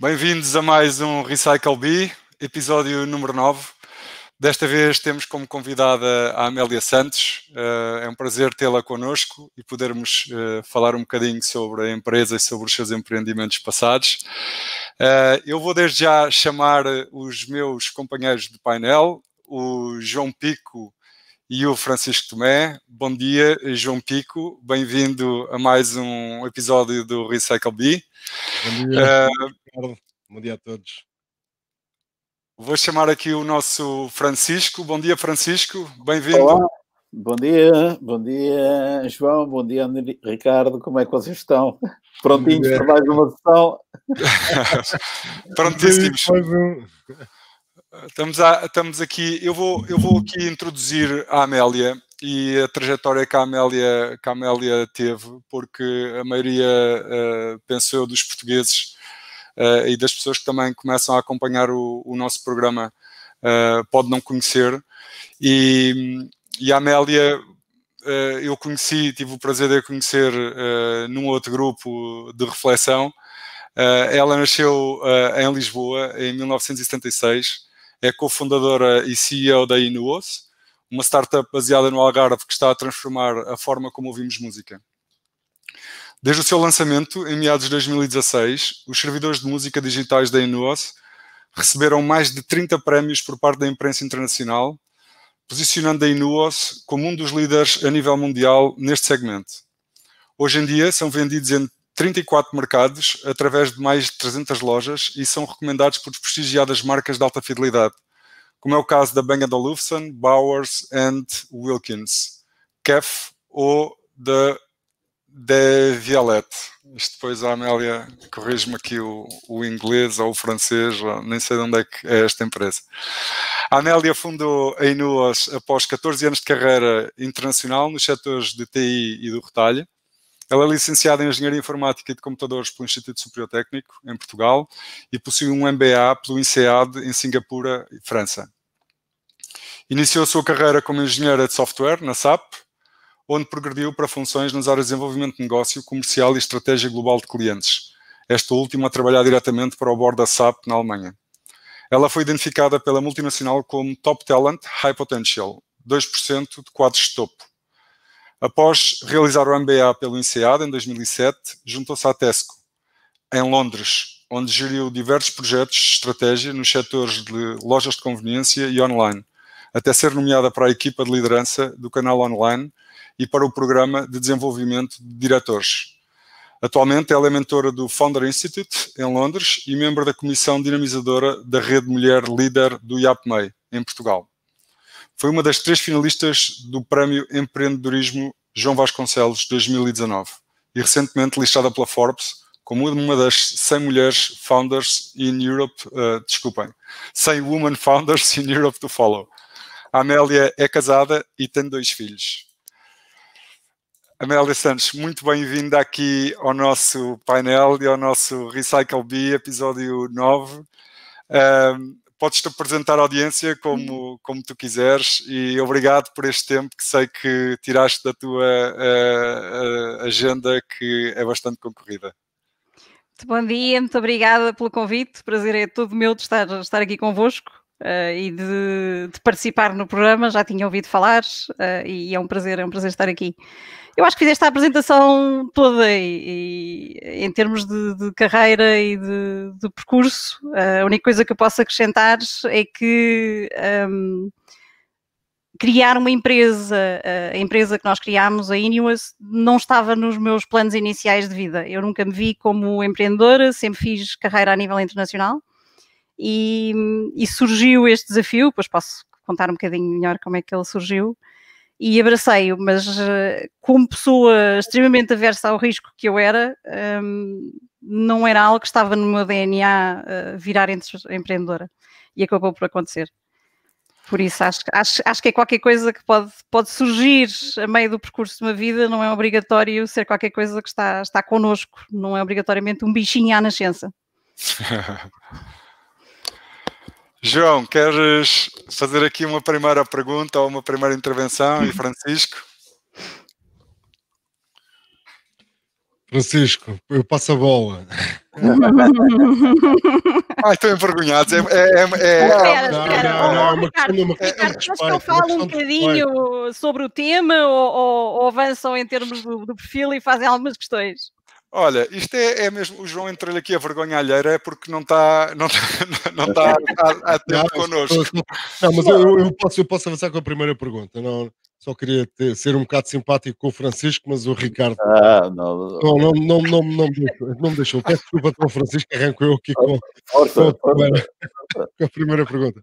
Bem-vindos a mais um Recycle Bee, episódio número 9. Desta vez temos como convidada a Amélia Santos. Eh, é um prazer tê-la connosco e podermos eh, falar um bocadinho sobre a empresa e sobre os seus empreendimentos passados. Eh, eu vou desde já chamar os meus companheiros de painel, o João Pico e o Francisco Tomé. Bom dia, João Pico, bem-vindo a mais um episódio do Recycle Bee. Bom dia, uh, bom dia a todos. Vou chamar aqui o nosso Francisco. Bom dia, Francisco, bem-vindo. Olá. Bom dia, bom dia João, bom dia Ricardo, como é que vocês estão? Prontinhos para mais uma sessão? Prontíssimos. Estamos, a, estamos aqui, eu vou, eu vou aqui introduzir a Amélia e a trajetória que a Amélia, que a Amélia teve, porque a maioria, uh, penso eu, dos portugueses uh, e das pessoas que também começam a acompanhar o, o nosso programa uh, pode não conhecer. E, e a Amélia uh, eu conheci, tive o prazer de a conhecer num outro grupo de reflexão. ela nasceu em Lisboa em 1976 é cofundadora e CEO da Inuos, uma startup baseada no Algarve que está a transformar a forma como ouvimos música. Desde o seu lançamento, em meados de 2016, os servidores de música digitais da Inuos receberam mais de 30 prémios por parte da imprensa internacional, posicionando a Inuos como um dos líderes a nível mundial neste segmento. Hoje em dia, são vendidos em 34 mercados através de mais de 300 lojas e são recomendados por prestigiadas marcas de alta fidelidade, como é o caso da Bang Olufsen, Bowers and Wilkins, Kef ou da de Violette. Isto depois a Amélia corrige-me aqui o, o, inglês ou o francês, nem sei de onde é que é esta empresa. A Amélia fundou a Inuas após 14 anos de carreira internacional nos setores de TI e do retalho ela é licenciada em Engenharia Informática e de Computadores pelo Instituto Superior Técnico, em Portugal, e possui um MBA pelo INSEAD em Singapura e França. Iniciou a sua carreira como engenheira de software na SAP, onde progrediu para funções nas áreas de desenvolvimento de negócio, comercial e estratégia global de clientes. Esta última a trabalhar diretamente para o board da SAP na Alemanha. Ela foi identificada pela multinacional como Top Talent High Potential, 2% de quadros de topo. Após realizar o MBA pelo INSEAD em 2007, juntou-se à Tesco, em Londres, onde geriu diversos projetos de estratégia nos setores de lojas de conveniência e online, até ser nomeada para a equipa de liderança do canal online e para o programa de desenvolvimento de diretores. Atualmente ela é mentora do Founder Institute em Londres e membro da comissão dinamizadora da rede mulher líder do IAPMEI em Portugal. Foi uma das três finalistas do Prémio Empreendedorismo João Vasconcelos 2019 e recentemente listada pela Forbes como uma das 100 mulheres founders in Europe, uh, desculpem, 100 women founders in Europe to follow. A Amélia é casada e tem dois filhos. Amélia Santos, muito bem-vinda aqui ao nosso painel e ao nosso Recycle B, episódio 9. Um, ehm, podes te apresentar à audiência como, uhum. como tu quiseres e obrigado por este tempo que sei que tiraste da tua uh, uh, agenda que é bastante concorrida. Muito bom dia, muito obrigada pelo convite. Prazer é todo meu de estar, estar aqui convosco Uh, e de, de, participar no programa, já tinha ouvido falar uh, e é um prazer, é um prazer estar aqui. Eu acho que fizeste a apresentação toda e, e em termos de, de, carreira e de, de percurso, uh, a única coisa que eu posso acrescentar é que um, ehm, criar uma empresa, a empresa que nós criámos, a Inuas, não estava nos meus planos iniciais de vida. Eu nunca me vi como empreendedora, sempre fiz carreira a nível internacional e, e surgiu este desafio, depois posso contar um bocadinho melhor como é que ele surgiu, e abracei-o, mas eh, como pessoa extremamente aversa ao risco que eu era, um, ehm, não era algo que estava no meu DNA uh, eh, virar empreendedora e acabou por acontecer. Por isso, acho, acho, acho que é qualquer coisa que pode, pode surgir a meio do percurso de uma vida, não é obrigatório ser qualquer coisa que está, está connosco, não é obrigatoriamente um bichinho à nascença. João, queres fazer aqui uma primeira pergunta ou uma primeira intervenção? E Francisco? Francisco, eu passo a bola. Ai, ah, estou envergonhado. É, é, é, é, espera, é, espera. Não, não, é Ricardo, uma questão, uma Ricardo, que eu falo um bocadinho sobre o tema ou, ou, ou avançam em termos do, do perfil e fazem algumas questões? Olha, isto é, é, mesmo. O João entrou aqui a vergonha alheira, é porque não está não tá, não tá, tá há, tempo não, connosco. Não, mas eu, eu, posso, eu posso avançar com a primeira pergunta. Não, só queria ter, ser um bocado simpático com o Francisco, mas o Ricardo. Ah, não. Não, não, não, não, não, me, deixou, não me deixou. Peço desculpa para o Francisco, arranco eu aqui com, força, com, a, primeira, com a primeira pergunta.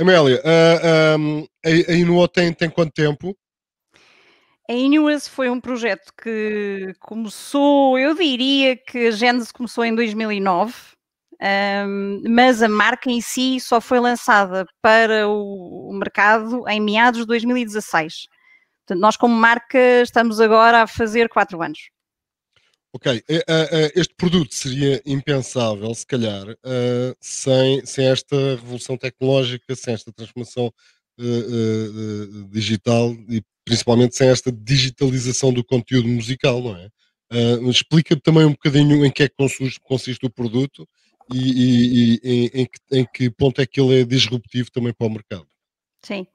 Amélia, a, a, a tem, tem quanto tempo? A Inuas foi um projeto que começou, eu diria que a Gênesis começou em 2009, um, mas a marca em si só foi lançada para o, o mercado em meados de 2016. Portanto, nós como marca estamos agora a fazer quatro anos. Ok, este produto seria impensável, se calhar, ah, sem, sem esta revolução tecnológica, sem esta transformação uh, uh, digital e principalmente sem esta digitalização do conteúdo musical, não é? Uh, Explica-me também um bocadinho em que é que consiste, consiste o produto e, e, e em, em, que, em que ponto é que ele é disruptivo também para o mercado. Sim.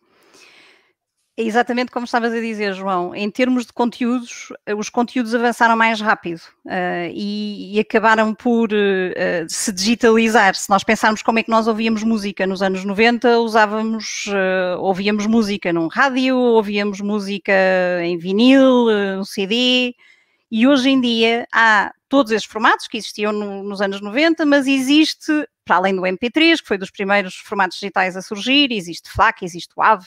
É exatamente como estavas a dizer, João. Em termos de conteúdos, eh, os conteúdos avançaram mais rápido uh, e, e, acabaram por uh, se digitalizar. Se nós pensarmos como é que nós ouvíamos música nos anos 90, usávamos, ouvíamos música num rádio, ouvíamos música em vinil, no CD, e hoje em dia há todos esses formatos que existiam no, nos anos 90, mas existe, para além do MP3, que foi dos primeiros formatos digitais a surgir, existe FLAC, existe WAV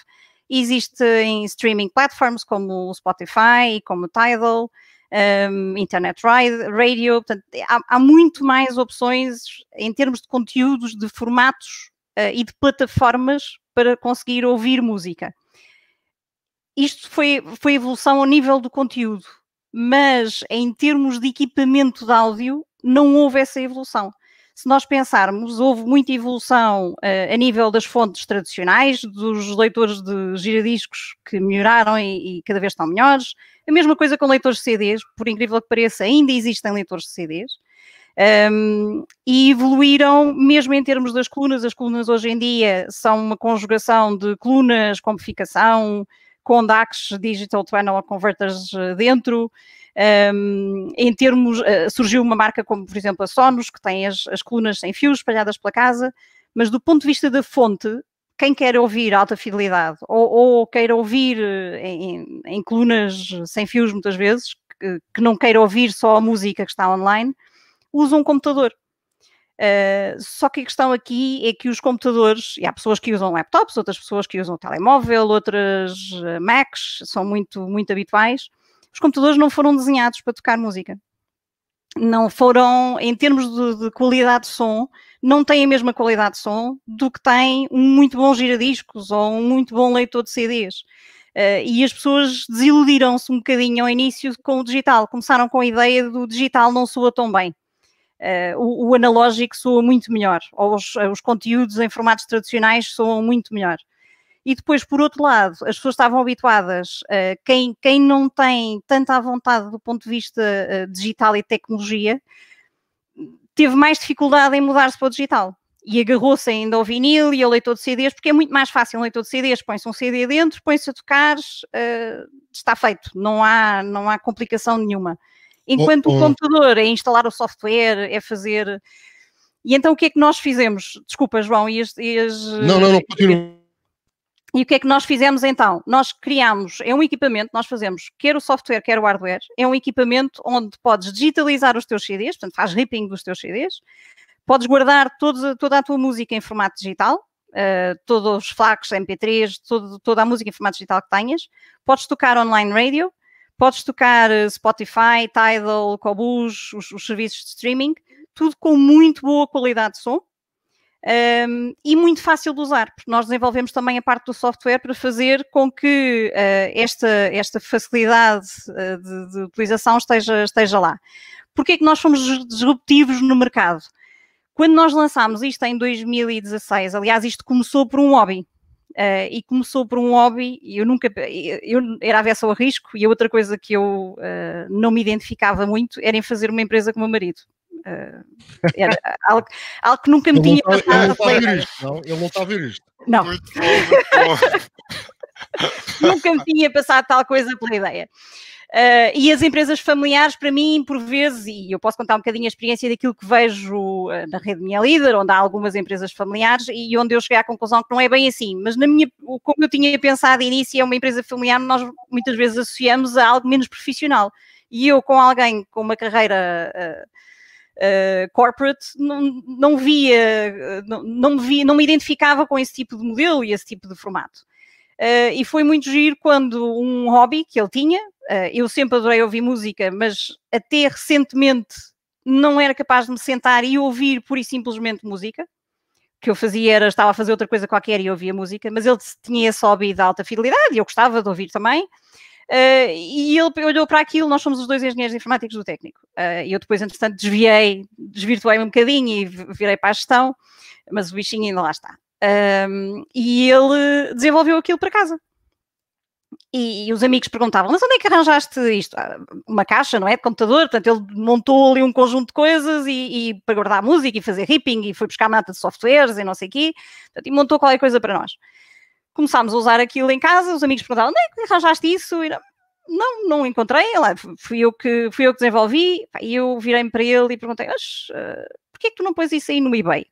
existe em streaming platforms como o Spotify, como o Tidal, um, Internet Radio, portanto, há, há, muito mais opções em termos de conteúdos, de formatos uh, e de plataformas para conseguir ouvir música. Isto foi, foi evolução ao nível do conteúdo, mas em termos de equipamento de áudio, não houve essa evolução se nós pensarmos, houve muita evolução uh, a nível das fontes tradicionais, dos leitores de giradiscos que melhoraram e, e, cada vez estão melhores. A mesma coisa com leitores de CDs, por incrível que pareça, ainda existem leitores de CDs. Um, e evoluíram mesmo em termos das colunas. As colunas hoje em dia são uma conjugação de colunas, competificação, com DACs, Digital to Analog Converters eh, dentro. Um, em termos, uh, surgiu uma marca como, por exemplo, a Sonos, que tem as, as colunas sem fios espalhadas pela casa, mas do ponto de vista da fonte, quem quer ouvir alta fidelidade ou, ou queira ouvir eh, em, em, colunas sem fios muitas vezes, que, que, não queira ouvir só a música que está online, usa um computador. Uh, só que a questão aqui é que os computadores, e há pessoas que usam laptops, outras pessoas que usam telemóvel, outras Macs, são muito, muito habituais, os computadores não foram desenhados para tocar música. Não foram, em termos de, de qualidade de som, não têm a mesma qualidade de som do que tem um muito bom giradiscos ou um muito bom leitor de CDs. Uh, eh, e as pessoas desiludiram-se um bocadinho ao início com o digital, começaram com a ideia do digital não soa tão bem. Uh, o, o, analógico soa muito melhor, ou os, eh, os, conteúdos em formatos tradicionais soam muito melhor. E depois, por outro lado, as pessoas estavam habituadas, uh, quem, quem não tem tanta vontade do ponto de vista uh, digital e tecnologia, teve mais dificuldade em mudar-se para o digital. E agarrou-se ainda ao vinil e ao leitor de CDs, porque é muito mais fácil um leitor de CDs, põe-se um CD dentro, põe-se a tocar, uh, está feito, não há, não há complicação nenhuma. Enquanto oh, oh. o computador é instalar o software, é fazer... E então o que é que nós fizemos? Desculpa, João, e as... E as... Não, não, não, continua. E o que é que nós fizemos então? Nós criamos, é um equipamento, nós fazemos quer o software, quer o hardware, é um equipamento onde podes digitalizar os teus CDs, portanto faz ripping dos teus CDs, podes guardar todo, toda a tua música em formato digital, uh, todos os flacos, MP3, todo, toda a música em formato digital que tenhas, podes tocar online radio, podes tocar eh, Spotify, Tidal, Cobus, os, os serviços de streaming, tudo com muito boa qualidade de som, um, e muito fácil de usar, porque nós desenvolvemos também a parte do software para fazer com que uh, esta, esta facilidade uh, de, de, utilização esteja, esteja lá. Porquê é que nós fomos disruptivos no mercado? Quando nós lançámos isto em 2016, aliás, isto começou por um hobby, Uh, e começou por um hobby e eu nunca eu era avessa ao risco e a outra coisa que eu uh, não me identificava muito era em fazer uma empresa com o meu marido ah, era algo, algo, que nunca me tinha passado ele não, tá, tá a isto, não, ele não está a ver isto. Não. Muito bom, nunca me tinha passado tal coisa pela ideia. Uh, e as empresas familiares, para mim, por vezes, e eu posso contar um bocadinho a experiência daquilo que vejo ah, na rede Minha Líder, onde há algumas empresas familiares e onde eu cheguei à conclusão que não é bem assim. Mas, na minha, como eu tinha pensado início, é uma empresa familiar, nós muitas vezes associamos a algo menos profissional. E eu, com alguém com uma carreira. Uh, eh, corporate não, não via, eh, não, não, via, não me identificava com esse tipo de modelo e esse tipo de formato. Uh, e foi muito giro quando um hobby que ele tinha, uh, eu sempre adorei ouvir música, mas até recentemente não era capaz de me sentar e ouvir pura e simplesmente música. O que eu fazia era, estava a fazer outra coisa qualquer e ouvia música, mas ele tinha esse hobby de alta fidelidade e eu gostava de ouvir também. Uh, e ele olhou para aquilo, nós somos os dois engenheiros informáticos do técnico. Eh, e uh, eu depois, entretanto, desviei, desvirtuei-me um bocadinho e virei para a gestão, mas o bichinho ainda lá está. e ele desenvolveu aquilo para casa. E, e, os amigos perguntavam, mas onde é que arranjaste isto? Ah, uma caixa, não é? De computador, portanto, ele montou ali um conjunto de coisas e, e para guardar música e fazer ripping e foi buscar mata de softwares e não sei o quê, portanto, e montou qualquer coisa para nós começámos a usar aquilo em casa, os amigos perguntavam, onde é que arranjaste isso? E, não, não encontrei, lá, fui, eu que, fui eu que desenvolvi, e eu virei me para ele e perguntei, uh, porquê é que tu não pões isso aí no eBay?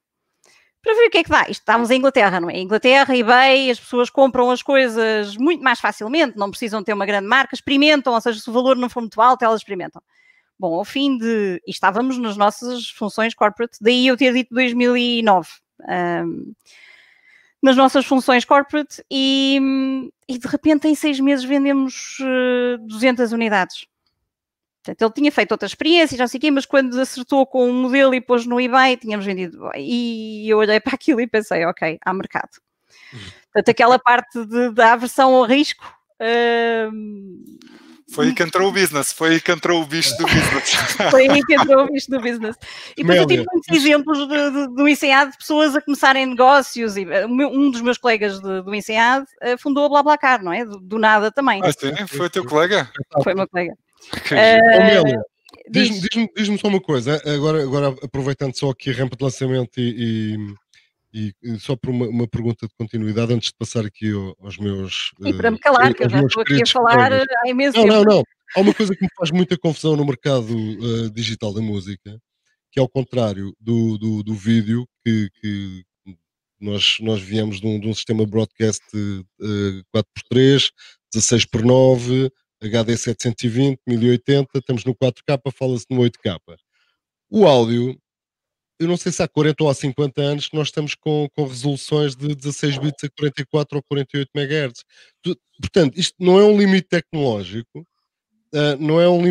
Para ver o que é que dá. Isto, estávamos em Inglaterra, não é? Inglaterra, eBay, as pessoas compram as coisas muito mais facilmente, não precisam ter uma grande marca, experimentam, ou seja, se o valor não for muito alto, elas experimentam. Bom, ao fim de... E estávamos nas nossas funções corporate, daí eu ter dito 2009. Um, nas nossas funções corporate e, e de repente em seis meses vendemos uh, eh, 200 unidades. Portanto, ele tinha feito outras experiências, não sei o quê, mas quando acertou com o um modelo e pôs no eBay, tínhamos vendido. E eu olhei para aquilo e pensei, ok, há mercado. Uhum. Portanto, aquela parte de, da aversão ao risco uh, foi aí que entrou o business, foi aí que entrou o bicho do business. foi aí que entrou o bicho do business. E depois eu tive muitos exemplos do, do, do de pessoas a começarem negócios. E, eh, um dos meus colegas do INSEAD eh, fundou a BlaBlaCar, não é? Do, do, nada também. Ah, sim? Foi teu colega? Foi meu colega. Ah, diz-me diz diz só uma coisa, eh, agora, agora aproveitando só aqui a rampa de lançamento e, e só por uma, uma, pergunta de continuidade, antes de passar aqui aos meus. E para me eh, calar, uh, que eu já estou aqui a falar colegas. há imenso não, Não, não, Há uma coisa que me faz muita confusão no mercado uh, digital da música, que é ao contrário do, do, do vídeo, que, que, nós, nós viemos de um, de um sistema broadcast uh, 4x3, 16x9, HD 720, 1080, estamos no 4K, fala-se no 8K. O áudio eu não sei se há 40 ou há 50 anos que nós estamos com, com resoluções de 16 bits a 44 ou 48 MHz. Portanto, isto não é um limite tecnológico, uh, não é um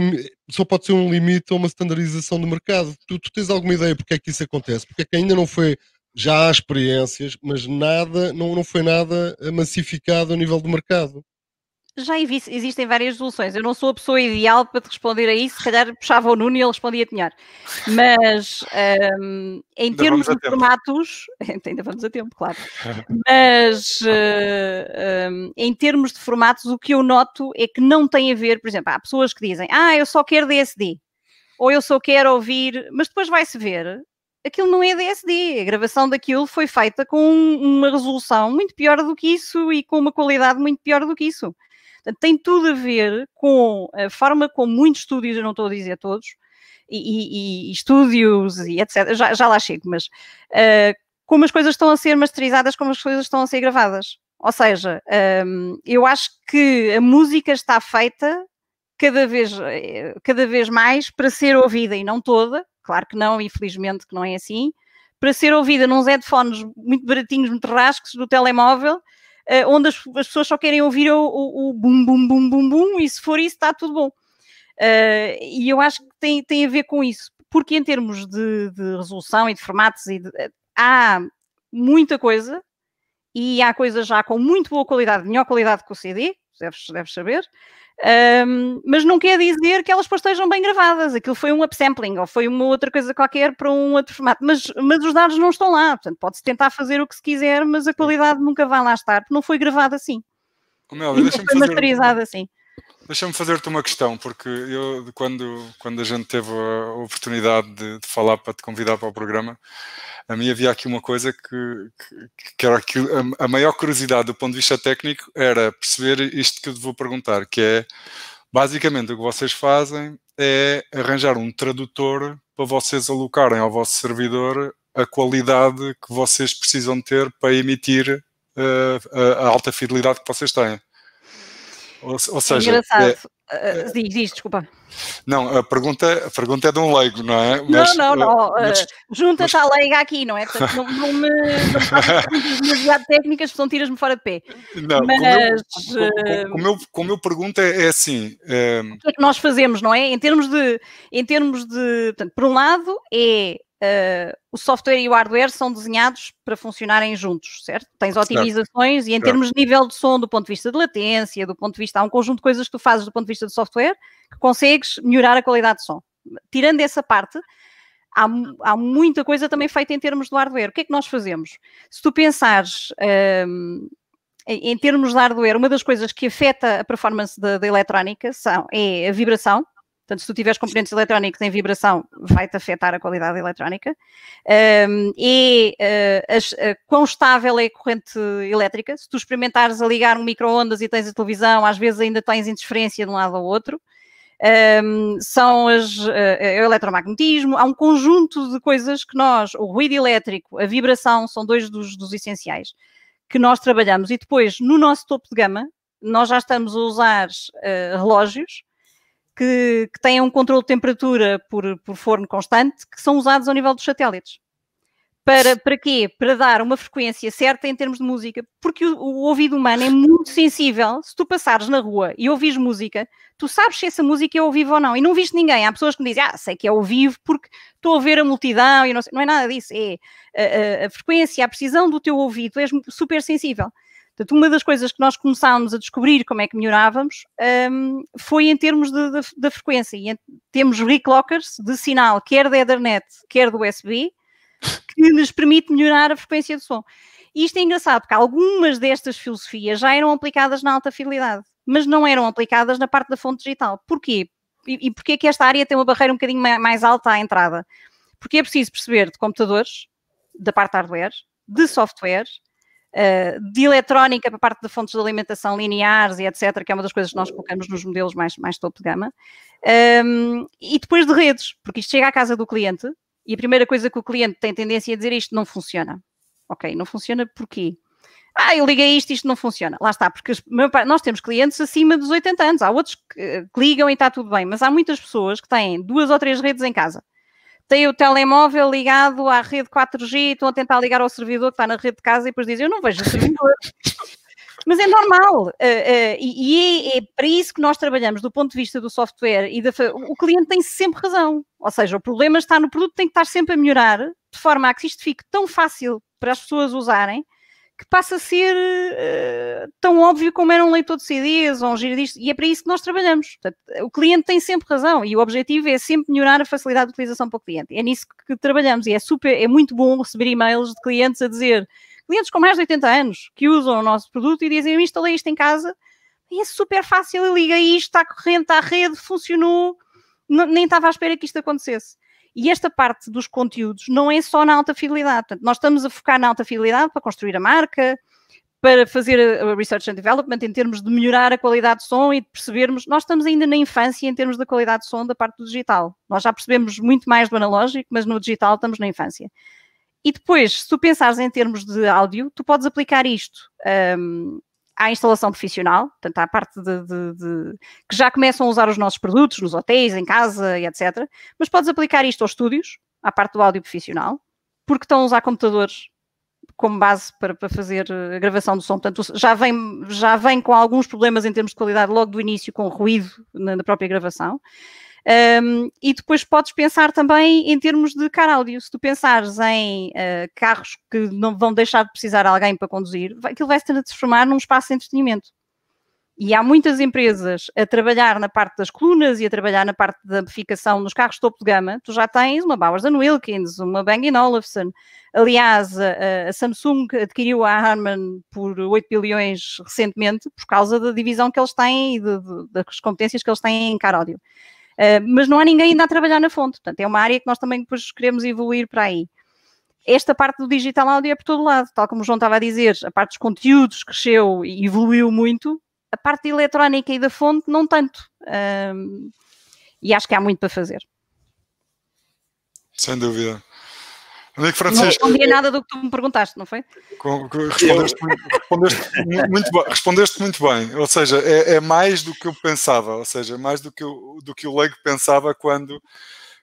só pode ser um limite a uma standardização do mercado. Tu, tu, tens alguma ideia porque é que isso acontece? Porque é que ainda não foi, já há experiências, mas nada, não, não foi nada massificado a nível do mercado já existem várias soluções. Eu não sou a pessoa ideal para te responder a isso. Se calhar puxava o Nuno e ele respondia a Mas um, em ainda termos de formatos, ainda vamos a tempo, claro. Mas uh, eh, um, em termos de formatos, o que eu noto é que não tem a ver, por exemplo, há pessoas que dizem ah, eu só quero DSD, ou eu só quero ouvir, mas depois vai-se ver. Aquilo não é DSD, a gravação daquilo foi feita com uma resolução muito pior do que isso e com uma qualidade muito pior do que isso. Portanto, tem tudo a ver com a forma como muitos estúdios, eu não estou a dizer todos, e, e, e estúdios e etc. Já, já lá chego, mas uh, como as coisas estão a ser masterizadas, como as coisas estão a ser gravadas. Ou seja, um, ehm, eu acho que a música está feita cada vez, eh, cada vez mais para ser ouvida, e não toda, claro que não, infelizmente que não é assim, para ser ouvida nos headphones muito baratinhos, muito rascos do telemóvel, uh, onde as, as, pessoas só querem ouvir o, o, o bum, bum, bum, bum, bum, e se for isso, está tudo bom. Uh, e eu acho que tem, tem a ver com isso, porque em termos de, de resolução e de formatos, e de, eh, há muita coisa e há coisas já com muito boa qualidade, melhor qualidade que o CD, deves, deves saber. Um, mas não quer é dizer que elas depois estejam bem gravadas. Aquilo foi um upsampling ou foi uma outra coisa qualquer para um outro formato. Mas, mas os dados não estão lá. Portanto, pode-se tentar fazer o que se quiser, mas a qualidade nunca vai lá estar, porque não foi gravada assim. Como é, deixa assim. Deixa-me fazer-te uma questão, porque eu, quando, quando a gente teve a oportunidade de, de, falar para te convidar para o programa, a mim havia aqui uma coisa que, que, que era aquilo, a, a, maior curiosidade do ponto de vista técnico era perceber isto que eu te vou perguntar, que é, basicamente, o que vocês fazem é arranjar um tradutor para vocês alocarem ao vosso servidor a qualidade que vocês precisam ter para emitir uh, a, a alta fidelidade que vocês têm. Ou, ou é seja, Engraçado. É-, ah, ah, é, diz, diz, desculpa. Não, a pergunta, a pergunta é de um leigo, não é? Mas, não, não, não. Oh, mas, ah, Junta-te mas... à leiga aqui, não é? Portanto, não, não me. demasiado técnicas, são tiras-me fora de pé. Não, mas. Como eu, como, como eu, como eu pergunto é, é assim. É... O que é que nós fazemos, não é? Em termos de. Em termos de portanto, por um lado, é uh, o software e o hardware são desenhados para funcionarem juntos, certo? Tens otimizações e em termos de nível de som, do ponto de vista de latência, do ponto de vista, há um conjunto de coisas que tu fazes do ponto de vista de software que consegues melhorar a qualidade de som. Tirando essa parte, Há, há, muita coisa também feita em termos do hardware. O que é que nós fazemos? Se tu pensares um, em termos de hardware, uma das coisas que afeta a performance da, da eletrónica são, é a vibração, Portanto, se tu tiveres componentes eletrónicos em vibração, vai-te afetar a qualidade eletrónica. Um, e uh, as, uh, quão estável é a corrente elétrica? Se tu experimentares a ligar um micro-ondas e tens a televisão, às vezes ainda tens interferência de um lado ao outro. Um, são as, uh, o eletromagnetismo, há um conjunto de coisas que nós, o ruído elétrico, a vibração, são dois dos, dos essenciais que nós trabalhamos. E depois, no nosso topo de gama, nós já estamos a usar uh, relógios que, que tenham um controle de temperatura por, por forno constante, que são usados ao nível dos satélites. Para, para quê? Para dar uma frequência certa em termos de música, porque o, o ouvido humano é muito sensível. Se tu passares na rua e ouvis música, tu sabes se essa música é ao vivo ou não. E não viste ninguém. Há pessoas que me dizem, ah, sei que é ao vivo porque estou a ver a multidão e não sei. Não é nada disso. É a, a, a frequência, a precisão do teu ouvido é super sensível. Portanto, uma das coisas que nós começámos a descobrir como é que melhorávamos um, foi em termos da frequência. E temos reclockers de sinal, quer da Ethernet, quer do USB, que nos permite melhorar a frequência do som. E isto é engraçado, porque algumas destas filosofias já eram aplicadas na alta fidelidade, mas não eram aplicadas na parte da fonte digital. Porquê? E, e porquê que esta área tem uma barreira um bocadinho mais alta à entrada? Porque é preciso perceber de computadores, da parte hardware, de software, eh, de eletrónica para parte de fontes de alimentação lineares e etc., que é uma das coisas que nós colocamos nos modelos mais, mais topo de gama. Um, ehm, e depois de redes, porque isto chega à casa do cliente e a primeira coisa que o cliente tem tendência a dizer é isto não funciona. Ok, não funciona porquê? Ah, eu liguei isto, isto não funciona. Lá está, porque nós temos clientes acima dos 80 anos, há outros eh, que ligam e está tudo bem, mas há muitas pessoas que têm duas ou três redes em casa têm o telemóvel ligado à rede 4G e estão a tentar ligar ao servidor que está na rede de casa e depois dizem, eu não vejo o servidor. Mas é normal, uh, uh, e é, é, para isso que nós trabalhamos do ponto de vista do software e da, o cliente tem sempre razão. Ou seja, o problema está no produto, tem que estar sempre a melhorar, de forma a que isto fique tão fácil para as pessoas usarem que passa a ser uh, tão óbvio como era um leitor de CDs ou um giradista, e é para isso que nós trabalhamos. Portanto, o cliente tem sempre razão e o objetivo é sempre melhorar a facilidade de utilização para o cliente. É nisso que trabalhamos e é, super, é muito bom receber e-mails de clientes a dizer, clientes com mais de 80 anos que usam o nosso produto e dizem, eu instalei isto em casa e é super fácil, liguei isto, está corrente à rede, funcionou, nem estava à espera que isto acontecesse. E esta parte dos conteúdos não é só na alta fidelidade. Portanto, nós estamos a focar na alta fidelidade para construir a marca, para fazer eh, a research and development em termos de melhorar a qualidade de som e de percebermos, nós estamos ainda na infância em termos da qualidade de som da parte do digital. Nós já percebemos muito mais do analógico, mas no digital estamos na infância. E depois, se tu pensares em termos de áudio, tu podes aplicar isto um, ehm, à instalação profissional, portanto, à parte de, de, de, que já começam a usar os nossos produtos nos hotéis, em casa e etc. Mas podes aplicar isto aos estúdios, à parte do áudio profissional, porque estão a usar computadores como base para, para fazer eh, a gravação do som. Portanto, já vem, já vem com alguns problemas em termos de qualidade logo do início, com ruído na, na própria gravação. Um, e depois podes pensar também em termos de caralho, se tu pensares em uh, carros que não vão deixar de precisar de alguém para conduzir, aquilo vai se transformar num espaço de entretenimento. E há muitas empresas a trabalhar na parte das colunas e a trabalhar na parte da amplificação nos carros topo de gama. Tu já tens uma Bowers Wilkins, uma Bang Olufsen. Aliás, a, a, Samsung adquiriu a Harman por 8 bilhões recentemente por causa da divisão que eles têm e de, de, das competências que eles têm em car audio. Ah, mas não há ninguém ainda a trabalhar na fonte. Portanto, é uma área que nós também depois queremos evoluir para aí esta parte do digital áudio é por todo lado, tal como o João estava a dizer, a parte dos conteúdos cresceu e evoluiu muito, a parte eletrónica e da fonte não tanto. Ah, e acho que há muito para fazer. Sem dúvida. Francisco. Não respondia nada do que tu me perguntaste, não foi? Respondeste, muito, respondeste muito, bem, respondeste muito bem. Ou seja, é, é, mais do que eu pensava, ou seja, mais do que, eu, do que o leigo pensava quando,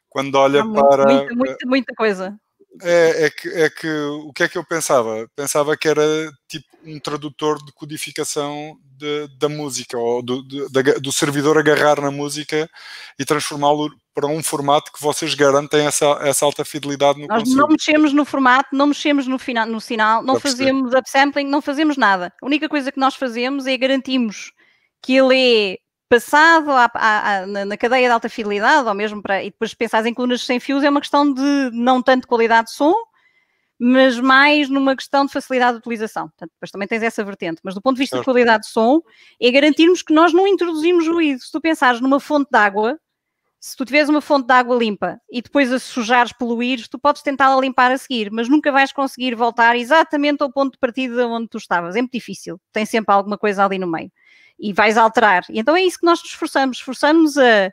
quando olha para. Muita, muita, muita coisa é, é, que, é que o que é que eu pensava? Pensava que era tipo um tradutor de codificação de, da música ou do, de, do servidor agarrar na música e transformá-lo para um formato que vocês garantem essa, essa alta fidelidade no Nós não mexemos no formato, não mexemos no, final, no sinal, não fazemos upsampling, não fazemos nada. A única coisa que nós fazemos é garantimos que ele é passado à, à, à, na cadeia de alta fidelidade, ou mesmo para. E depois pensares em colunas sem fios, é uma questão de não tanto qualidade de som, mas mais numa questão de facilidade de utilização. Portanto, depois também tens essa vertente. Mas do ponto de vista claro. de qualidade de som, é garantirmos que nós não introduzimos ruído. Se tu pensares numa fonte de água, se tu tiveres uma fonte de água limpa e depois a sujares, poluires, tu podes tentá-la limpar a seguir, mas nunca vais conseguir voltar exatamente ao ponto de partida onde tu estavas. É muito difícil. Tem sempre alguma coisa ali no meio. E vais alterar. E então é isso que nós nos esforçamos. Esforçamos a,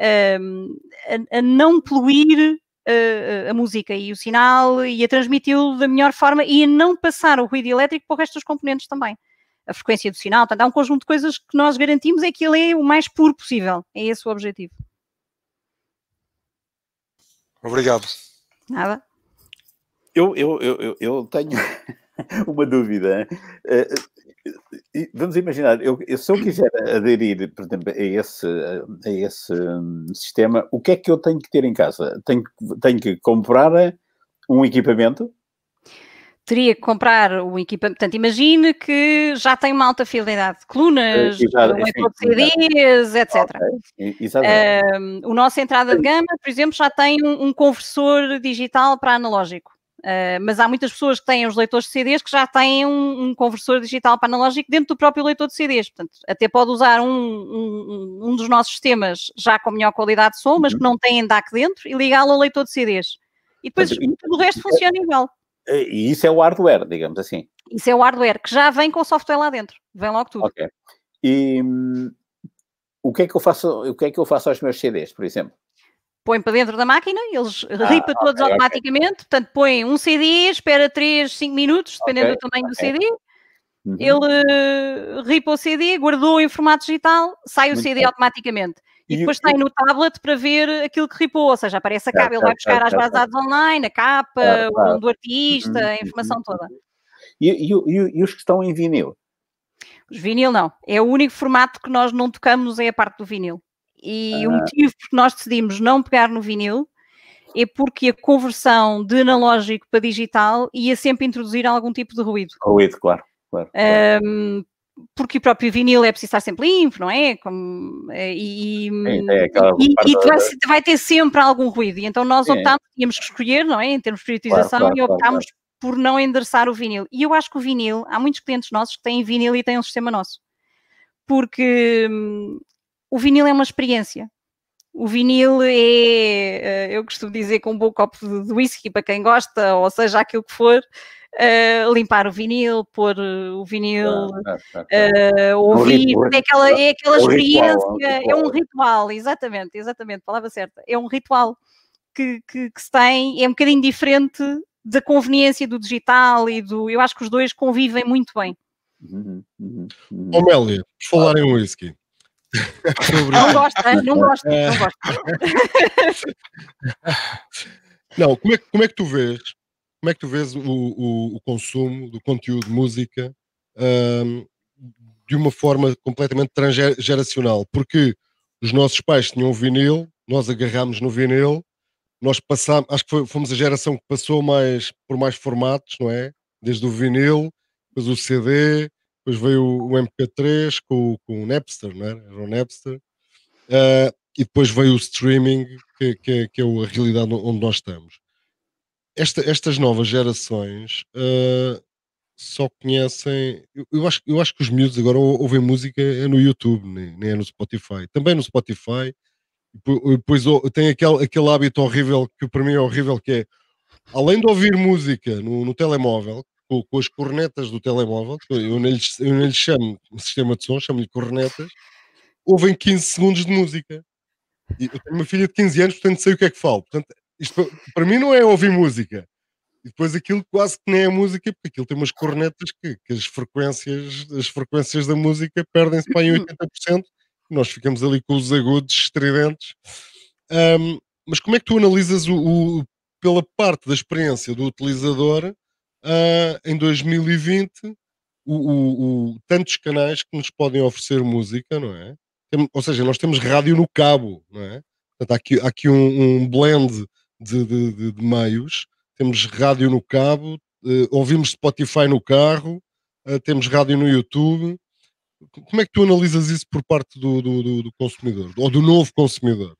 a, a não poluir a, a, música e o sinal e a transmiti-lo da melhor forma e a não passar o ruído elétrico para o resto dos componentes também a frequência do sinal, portanto, há um conjunto de coisas que nós garantimos é que ele é o mais puro possível. É esse o objetivo. Obrigado. Nada. Eu, eu, eu, eu tenho uma dúvida. Eh, eh, vamos imaginar, eu, se eu quiser aderir, por exemplo, a esse, a esse hum, sistema, o que é que eu tenho que ter em casa? Tenho, tenho que comprar eh, um equipamento? teria que comprar o equipamento. Portanto, imagine que já tem uma alta fidelidade de colunas, leitor de CDs, etc. Okay. o nosso entrada de gama, por exemplo, já tem um, um conversor digital para analógico. Uh, mas há muitas pessoas que têm os leitores de CDs que já têm um, um, conversor digital para analógico dentro do próprio leitor de CDs. Portanto, até pode usar um, um, um dos nossos sistemas já com melhor qualidade de som, mas uhum. que não tem DAC dentro, e ligá-lo ao leitor de CDs. E depois tudo o resto funciona igual. Eh, e isso é o hardware, digamos assim. Isso é o hardware, que já vem com o software lá dentro. Vem logo tudo. Ok. E hum, o, que é que eu faço, o que é que eu faço aos meus CDs, por exemplo? Põe para dentro da máquina, eles ah, ripa todos automaticamente, okay. portanto põe um CD, espera 3, 5 minutos, dependendo okay, do tamanho do CD. Uhum. Ele eh, ripa o CD, guardou em formato digital, sai Muito o CD automaticamente e, depois tem no tablet para ver aquilo que ripou, ou seja, aparece a capa, ele vai buscar as bases dados online, a capa, o nome do artista, a uhum, informação uhum, toda. Uhum. E, e, e, os que estão em vinil? Os vinil não, é o único formato que nós não tocamos, é a parte do vinil. E ah. o motivo que nós decidimos não pegar no vinil é porque a conversão de analógico para digital ia sempre introduzir algum tipo de ruído. Ruído, claro. Claro, claro. Um, porque o próprio vinil é preciso estar sempre limpo, não é? Como, eh, e, Sim, é, e vai, ter sempre algum ruído. E então nós optámos, tínhamos que escolher, não é? Em termos de priorização, claro, claro, e optámos por não endereçar o vinil. E eu acho que o vinil, há muitos clientes nossos que têm vinil e têm um sistema nosso. Porque hum, o vinil é uma experiência. O vinil é, eh, eu costumo dizer, com um bom copo de whisky para quem gosta, ou seja, aquilo que for, uh, limpar o vinil, pôr eh, o vinil, uh, ouvir, é aquela, é aquela experiência, é um é é, ritual, exatamente, exatamente, palavra certa, é um ritual que, que, que se tem, é um bocadinho diferente da conveniência do digital e do. Eu acho que os dois convivem muito bem. Uhum, uhum, uhum. Oh, Mélia, por falar em whisky. não gosta, não gosta, não gosta. não, como é, como é que tu vês como é que tu vês o, o, o consumo do conteúdo de música um, de uma forma completamente transgeracional? Porque os nossos pais tinham vinil, nós agarramos no vinil, nós passámos, acho que fomos a geração que passou mais por mais formatos, não é? Desde o vinil, depois o CD, depois veio o MP3 com, com o Napster, não é? era? o Napster, uh, e depois veio o streaming, que, que, é, que, é a realidade onde nós estamos esta, estas novas gerações uh, só conhecem. Eu, eu, acho, eu acho que os miúdos agora ouvem música é no YouTube, nem, nem é no Spotify. Também no Spotify. Depois tem aquele, aquele hábito horrível que para mim é horrível que é além de ouvir música no, no telemóvel, com, com, as cornetas do telemóvel, eu nem lhes, eu não chamo sistema de som, chamo-lhe cornetas, ouvem 15 segundos de música. E eu tenho uma filha de 15 anos, portanto sei o que é que falo. Portanto, isto, para mim não é ouvir música. E depois aquilo quase que nem é música, porque aquilo tem umas cornetas que, que as, frequências, as frequências da música perdem-se para em 80%. Uhum. Nós ficamos ali com os agudos estridentes. Um, mas como é que tu analisas o, o pela parte da experiência do utilizador uh, em 2020, o, o, o, tantos canais que nos podem oferecer música, não é? Tem, ou seja, nós temos rádio no cabo, não é? Portanto, há aqui, há aqui um, um blend de, de, de, de meios. Temos rádio no cabo, eh, ouvimos Spotify no carro, eh, temos rádio no YouTube. Como é que tu analisas isso por parte do, do, do consumidor ou do novo consumidor?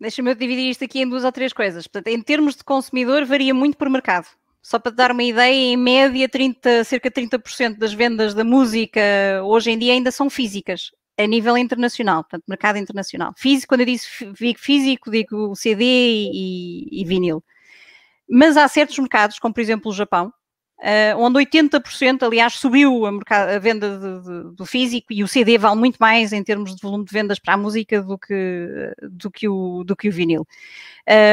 Deixa-me eu dividir isto aqui em duas ou três coisas. Portanto, em termos de consumidor, varia muito por mercado. Só para te dar uma ideia, em média, 30, cerca de 30% das vendas da música hoje em dia ainda são físicas a nível internacional, portanto, mercado internacional. Físico, quando eu disse físico, digo CD e, e vinil. Mas há certos mercados, como por exemplo o Japão, Uh, onde 80%, aliás, subiu a, mercado, a venda de, de, do físico e o CD vale muito mais em termos de volume de vendas para a música do que, do que, o, do que o vinil.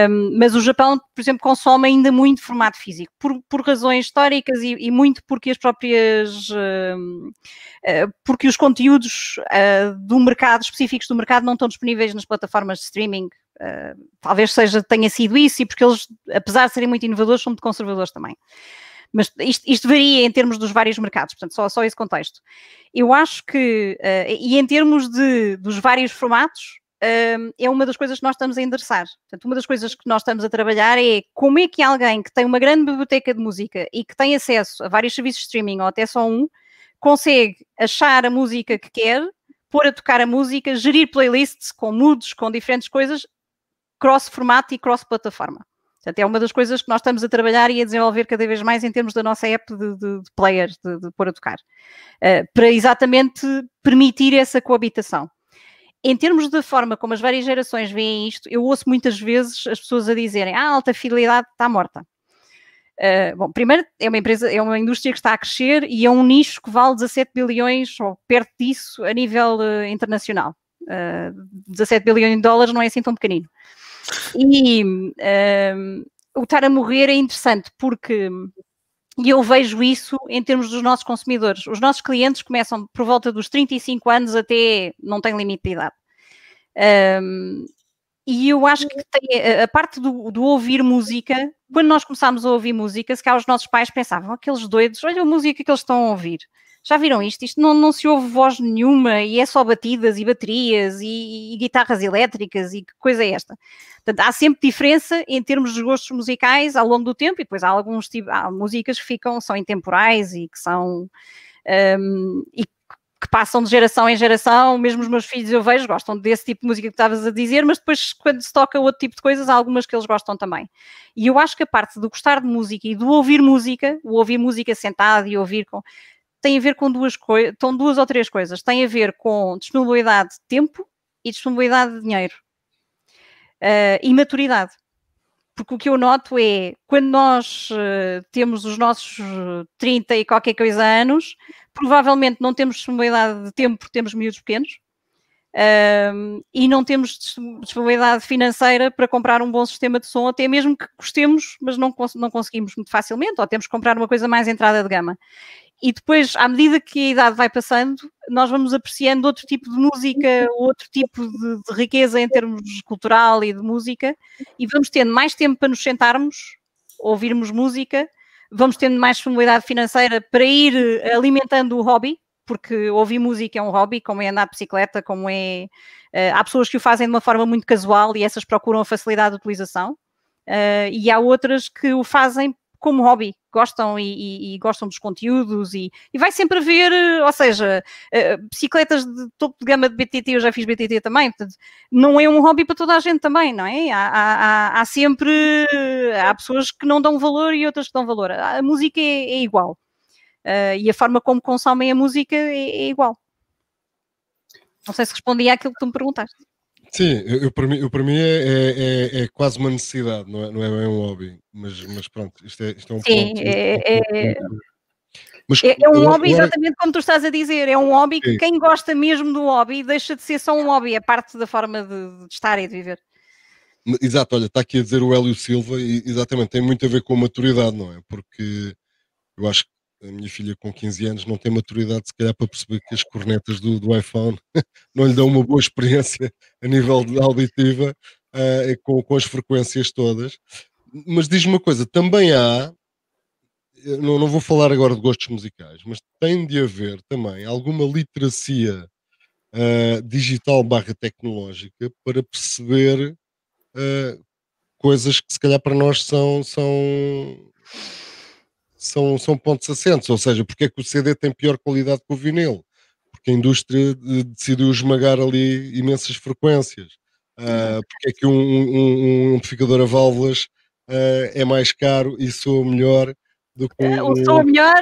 Um, mas o Japão, por exemplo, consome ainda muito formato físico, por, por razões históricas e, e, muito porque as próprias. Uh, uh, porque os conteúdos ah, do mercado, específicos do mercado, não estão disponíveis nas plataformas de streaming. talvez seja, tenha sido isso, e porque eles, apesar de serem muito inovadores, são muito conservadores também. Mas isto, isto, varia em termos dos vários mercados, portanto, só, só esse contexto. Eu acho que, uh, e em termos de, dos vários formatos, uh, é uma das coisas que nós estamos a endereçar. Portanto, uma das coisas que nós estamos a trabalhar é como é que alguém que tem uma grande biblioteca de música e que tem acesso a vários serviços de streaming ou até só um, consegue achar a música que quer, pôr a tocar a música, gerir playlists com moods, com diferentes coisas, cross-formato e cross-plataforma. Portanto, é uma das coisas que nós estamos a trabalhar e a desenvolver cada vez mais em termos da nossa app de, de, de players, de, de pôr a tocar, uh, para exatamente permitir essa coabitação. Em termos da forma como as várias gerações veem isto, eu ouço muitas vezes as pessoas a dizerem ah, a alta fidelidade está morta. Uh, bom, primeiro é uma empresa, é uma indústria que está a crescer e é um nicho que vale 17 bilhões ou perto disso a nível uh, internacional. Uh, 17 bilhões de dólares não é assim tão pequenino. E um, ehm, o estar a morrer é interessante porque e eu vejo isso em termos dos nossos consumidores. Os nossos clientes começam por volta dos 35 anos até não tem limite de idade. Um, ehm, e eu acho que tem, a parte do, do, ouvir música, quando nós começámos a ouvir música, se calhar os nossos pais pensavam, aqueles doidos, olha a música que eles estão a ouvir. Já viram isto? Isto não, não se ouve voz nenhuma e é só batidas e baterias e, e guitarras elétricas e que coisa é esta? Portanto, há sempre diferença em termos de gostos musicais ao longo do tempo e depois há alguns tipos, há músicas que ficam, são intemporais e que são... Um, e que passam de geração em geração, mesmo os meus filhos eu vejo, gostam desse tipo de música que estavas a dizer, mas depois quando se toca outro tipo de coisas, há algumas que eles gostam também. E eu acho que a parte do gostar de música e do ouvir música, o ouvir música sentado e ouvir com, tem a ver com duas coisas, estão duas ou três coisas. Tem a ver com disponibilidade de tempo e disponibilidade de dinheiro. Uh, e maturidade. Porque o que eu noto é, quando nós uh, temos os nossos 30 eh, e qualquer coisa anos, provavelmente não temos disponibilidade de tempo porque temos miúdos pequenos. Ehm, e não temos disponibilidade financeira para comprar um bom sistema de som, até mesmo que gostemos, mas não, cons não conseguimos muito facilmente, ou temos que comprar uma coisa mais entrada de gama. E depois, à medida que a idade vai passando, nós vamos apreciando outro tipo de música, outro tipo de, de riqueza em termos cultural e de música, e vamos tendo mais tempo para nos sentarmos, ouvirmos música, vamos tendo mais disponibilidade financeira para ir eh, alimentando o hobby, porque ouvir música é um hobby, como é andar de bicicleta, como é. Eh, há pessoas que o fazem de uma forma muito casual e essas procuram a facilidade de utilização, uh, e há outras que o fazem como hobby, gostam e, e, e gostam dos conteúdos e, e, vai sempre haver, eh, ou seja, eh, eh, bicicletas de topo de gama de BTT, eu já fiz BTT também, portanto, não é um hobby para toda a gente também, não é? Há, há, há sempre, há pessoas que não dão valor e outras que dão valor. A música é, é igual. Uh, e a forma como consomem a música é, é igual. Não sei se respondi àquilo que tu me perguntaste. Sim, eu, para mim, eu, para mim é, é, é, é, quase uma necessidade, não é, não é bem um hobby, mas, mas pronto, isto é, isto é um Sim, ponto. É, é, é. mas, é, é um hobby exatamente como tu estás a dizer, é um hobby que quem gosta mesmo do hobby deixa de ser só um hobby, é parte da forma de, de estar e de viver. Exato, olha, está aqui a dizer o Hélio Silva, e exatamente, tem muito a ver com a maturidade, não é? Porque eu acho que a minha filha com 15 anos não tem maturidade, se calhar, para perceber que as cornetas do, do iPhone não lhe dão uma boa experiência a nível de auditiva uh, com, com as frequências todas. Mas diz-me uma coisa: também há, não, não vou falar agora de gostos musicais, mas tem de haver também alguma literacia uh, digital barra tecnológica para perceber uh, coisas que, se calhar, para nós são. são são, são pontos assentes, ou seja, porque é que o CD tem pior qualidade que o vinil? Porque a indústria eh, decidiu esmagar ali imensas frequências. Uh, porque é que um, um, um amplificador a válvulas uh, é mais caro e soa melhor do que é, um. soa melhor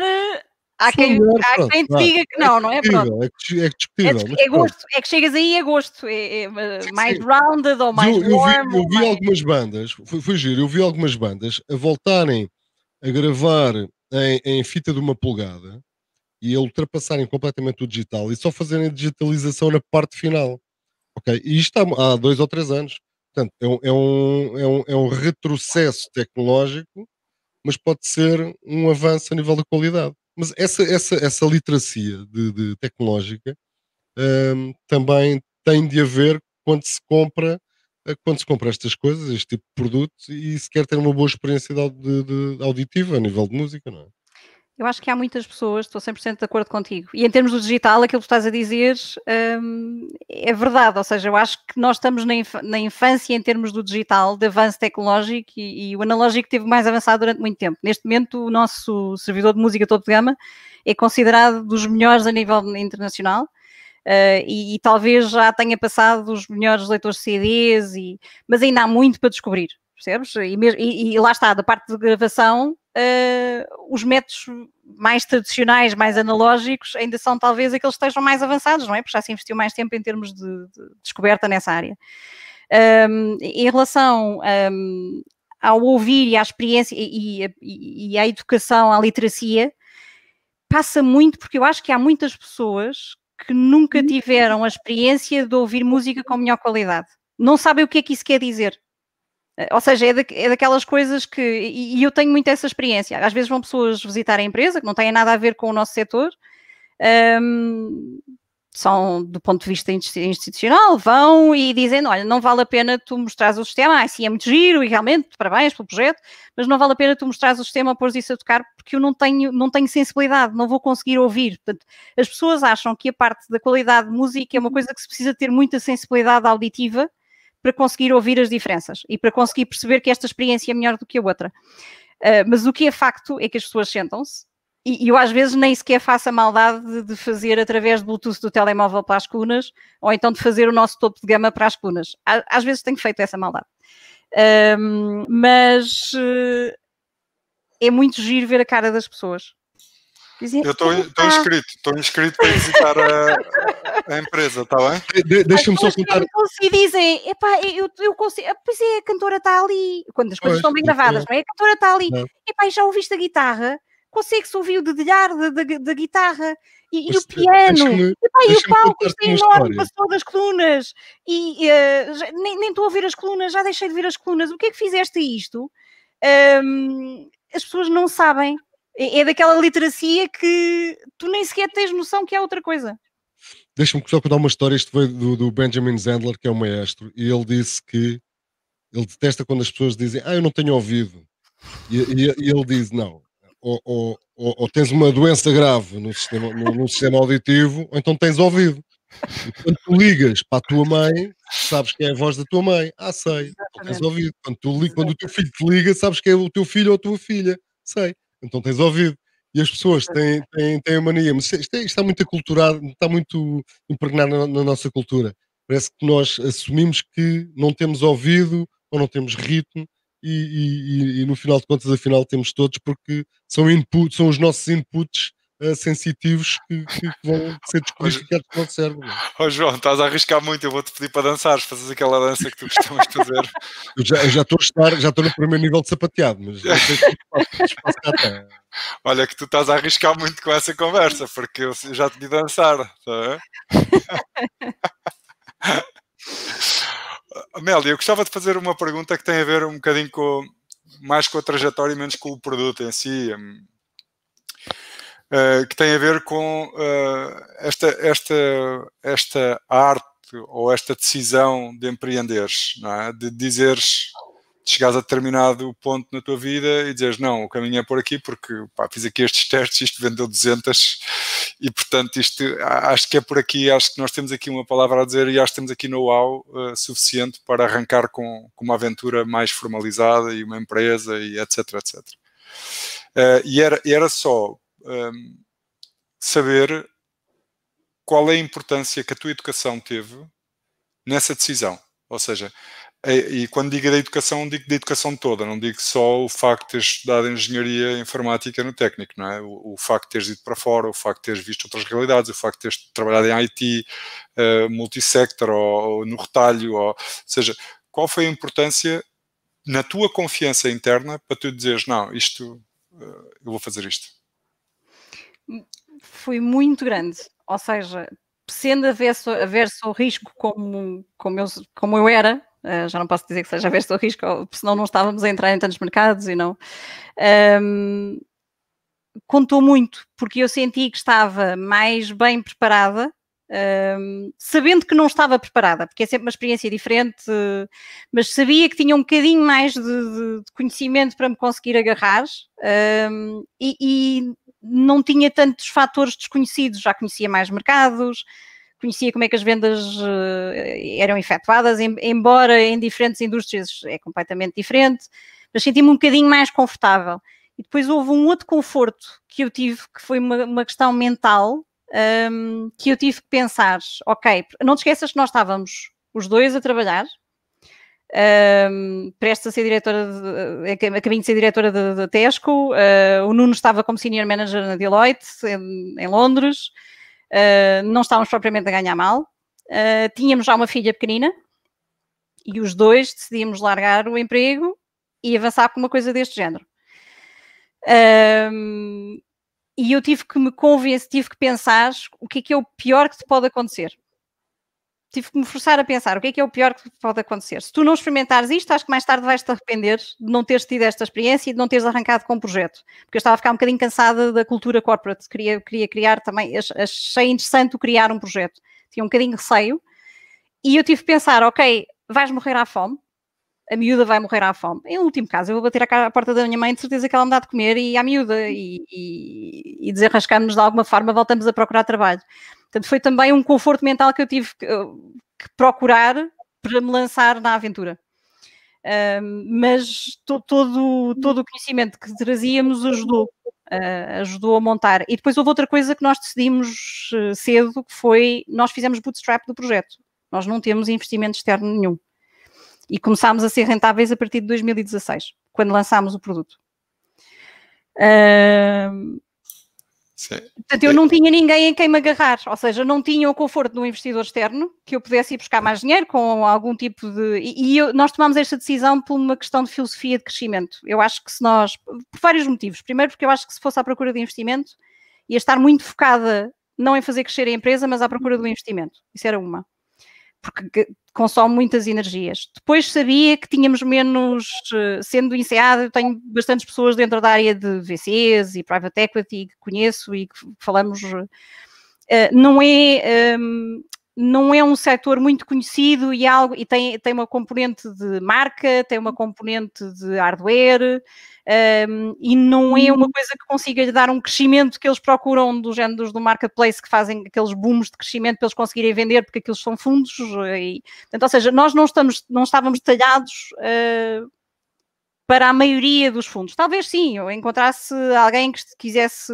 Há quem, melhor, há quem te diga que é não, é não é? Pronto. É, é, é discutível. É, é gosto, é que chegas aí a gosto. É, é mais sim. rounded ou mais eu, eu warm. Vi, eu vi mais... algumas bandas, foi, foi giro, eu vi algumas bandas a voltarem a gravar em, em fita de uma polegada e a ultrapassarem completamente o digital e só fazerem digitalização na parte final. Ok? E isto há, há dois ou três anos. Portanto, é um, é um, é um, é um retrocesso tecnológico, mas pode ser um avanço a nível da qualidade. Mas essa, essa, essa literacia de, de tecnológica hum, também tem de haver quando se compra quando se compra estas coisas, este tipo de produto, e se quer ter uma boa experiência de, de, de auditiva a nível de música, não é? Eu acho que há muitas pessoas, estou 100% de acordo contigo. E em termos do digital, aquilo que estás a dizer hum, é verdade. Ou seja, eu acho que nós estamos na, inf na infância em termos do digital, de avanço tecnológico e, e, o analógico teve mais avançado durante muito tempo. Neste momento, o nosso servidor de música todo de gama é considerado dos melhores a nível internacional Uh, e, e, talvez já tenha passado os melhores leitores de CDs, e, mas ainda há muito para descobrir, percebes? E, e, e lá está, da parte de gravação, uh, os métodos mais tradicionais, mais analógicos, ainda são talvez aqueles que estejam mais avançados, não é? Porque já se investiu mais tempo em termos de, de descoberta nessa área. Um, ehm, em relação um, ehm, ao ouvir e à experiência e, e à educação, à literacia, passa muito, porque eu acho que há muitas pessoas que nunca uhum. tiveram a experiência de ouvir música com melhor qualidade. Não sabem o que é que isso quer dizer. Eh, ou seja, é, da, é daquelas coisas que. E, e eu tenho muito essa experiência. Às vezes vão pessoas visitar a empresa que não têm nada a ver com o nosso setor. Um, são do ponto de vista institucional, vão e dizem, olha, não vale a pena tu mostrares o sistema, ah, sim, é muito giro e realmente, parabéns pelo projeto, mas não vale a pena tu mostrares o sistema, pôres isso a tocar, porque eu não tenho, não tenho sensibilidade, não vou conseguir ouvir. Portanto, as pessoas acham que a parte da qualidade de música é uma uhum. coisa que se precisa ter muita sensibilidade auditiva para conseguir ouvir as diferenças e para conseguir perceber que esta experiência é melhor do que a outra. Uh, mas o que é facto é que as pessoas sentam-se, e eu às vezes nem sequer faço a maldade de, fazer através de Bluetooth do telemóvel para as cunas, ou então de fazer o nosso topo de gama para as cunas. Às vezes tenho feito essa maldade. Um, mas uh, é muito giro ver a cara das pessoas. Dizem, eu estou inscrito, estou inscrito para visitar a, a empresa, está bem? De, Deixa-me só contar. Assim e dizem, epá, eu, eu consigo, ah, pois é, a cantora está ali, quando as coisas pois, estão bem gravadas, é. não é? A cantora está ali, não. epá, já ouviste a guitarra? consegue-se ouvir o dedilhar da, da, da guitarra e, e o piano. E, pá, e o palco está enorme, passou das colunas. E uh, já, nem, nem estou a ouvir as colunas, já deixei de ver as colunas. O que é que fizeste a isto? Um, as pessoas não sabem. É, é, daquela literacia que tu nem sequer tens noção que é outra coisa. Deixa-me só contar uma história. Isto veio do, do Benjamin Zandler, que é um maestro, e ele disse que ele detesta quando as pessoas dizem, ah, eu não tenho ouvido. E, e, e, ele diz: Não, ou, ou, ou, tens uma doença grave no sistema, no, no sistema auditivo, ou então tens ouvido. E quando tu ligas para a tua mãe, sabes que é a voz da tua mãe. Ah, sei. Então tens ouvido. Quando, tu, quando o teu filho te liga, sabes que é o teu filho ou a tua filha. Sei. Então tens ouvido. E as pessoas têm, têm, têm a mania. Mas é, isto, está muito aculturado, está muito impregnado na, na nossa cultura. Parece que nós assumimos que não temos ouvido ou não temos ritmo e, e, e, no final de contas, afinal, temos todos, porque são, input, são os nossos inputs uh, sensitivos que, que, vão ser descodificados pelo cérebro. É? Ó oh, João, estás a arriscar muito, eu vou-te pedir para dançares, fazes aquela dança que tu costumas fazer. eu já, já estou a estar, já estou no primeiro nível de sapateado, mas não sei Olha que tu estás a arriscar muito com essa conversa, porque eu já te vi dançar, está a Amélia, eu gostava de fazer uma pergunta que tem a ver um bocadinho com, mais com a trajetória e menos com o produto em si, hum, eh, que tem a ver com eh, esta, esta, esta arte ou esta decisão de empreenderes, é? de dizeres, de chegares a determinado ponto na tua vida e dizeres não, o caminho é por aqui porque pá, fiz aqui estes testes, isto vendeu 200 e portanto isto acho que é por aqui, acho que nós temos aqui uma palavra a dizer e acho que temos aqui know-how uh, suficiente para arrancar com, com, uma aventura mais formalizada e uma empresa e etc, etc. Uh, e era, era só um, ehm, saber qual é a importância que a tua educação teve nessa decisão, ou seja, é, e quando digo da educação, digo da educação toda, não digo só o facto de teres estudado engenharia informática no técnico, não é? O, o, facto de teres ido para fora, o facto de teres visto outras realidades, o facto de teres trabalhado em IT, uh, eh, multisector ou, ou, no retalho, ou, ou seja, qual foi a importância na tua confiança interna para tu dizeres, não, isto, uh, eu vou fazer isto? Foi muito grande, ou seja, sendo averso, averso ao risco como, como, eu, como eu era, eh, já não posso dizer que seja a vez do risco, senão não estávamos a entrar em tantos mercados e não. Um, contou muito, porque eu senti que estava mais bem preparada, um, sabendo que não estava preparada, porque é sempre uma experiência diferente, mas sabia que tinha um bocadinho mais de, de, de conhecimento para me conseguir agarrar um, e, e não tinha tantos fatores desconhecidos, já conhecia mais mercados, conhecia como é que as vendas eh, eram efetuadas, embora em diferentes indústrias é completamente diferente, mas senti-me um bocadinho mais confortável. E depois houve um outro conforto que eu tive, que foi uma, uma questão mental, um, que eu tive que pensar, ok, não te esqueças que nós estávamos os dois a trabalhar, um, prestes a ser diretora, de, eh, a caminho de ser diretora da Tesco, uh, o Nuno estava como Senior Manager na Deloitte, em, em Londres, ah, não estávamos propriamente a ganhar mal. Uh, tínhamos já uma filha pequenina e os dois decidimos largar o emprego e avançar com uma coisa deste género. e eu tive que me convencer, tive que pensar o que é que é o pior que te pode acontecer tive que me forçar a pensar o que é que é o pior que pode acontecer. Se tu não experimentares isto, acho que mais tarde vais-te arrepender de não teres tido esta experiência e de não teres arrancado com o projeto. Porque eu estava a ficar um bocadinho cansada da cultura corporate. Queria, queria criar também, achei interessante criar um projeto. Tinha um bocadinho receio. E eu tive que pensar, ok, vais morrer à fome. A miúda vai morrer à fome. Em último caso, eu vou bater à porta da minha mãe, de certeza que ela me dá de comer e à miúda. E, e, e desenrascamos-nos de alguma forma, voltamos a procurar trabalho Portanto, foi também um conforto mental que eu tive que, eh, que procurar para me lançar na aventura. Uh, mas to, todo, todo o conhecimento que trazíamos ajudou, uh, ajudou a montar. E depois houve outra coisa que nós decidimos eh, cedo, que foi, nós fizemos bootstrap do projeto. Nós não temos investimento externo nenhum. E começámos a ser rentáveis a partir de 2016, quando lançámos o produto. Uh, Sim. Portanto, eu é não tinha ninguém em quem me agarrar, ou seja, não tinha o conforto de um investidor externo que eu pudesse ir buscar mais dinheiro com algum tipo de. E, eu, nós tomamos esta decisão por uma questão de filosofia de crescimento. Eu acho que se nós. Por vários motivos. Primeiro, porque eu acho que se fosse à procura de investimento, ia estar muito focada não em fazer crescer a empresa, mas à procura do uhum. investimento. Isso era uma porque consome muitas energias. Depois sabia que tínhamos menos, eh, sendo INSEAD, eu tenho bastantes pessoas dentro da área de VCs e private equity que conheço e que falamos. Eh, não é, ehm, não é um setor muito conhecido e, é algo, e tem, tem uma componente de marca, tem uma componente de hardware um, e não é uma coisa que consiga lhe dar um crescimento que eles procuram dos géneros do marketplace que fazem aqueles booms de crescimento para eles conseguirem vender porque aqueles são fundos eh, e, portanto, ou seja, nós não, estamos, não estávamos talhados uh, para a maioria dos fundos. Talvez sim, eu encontrasse alguém que quisesse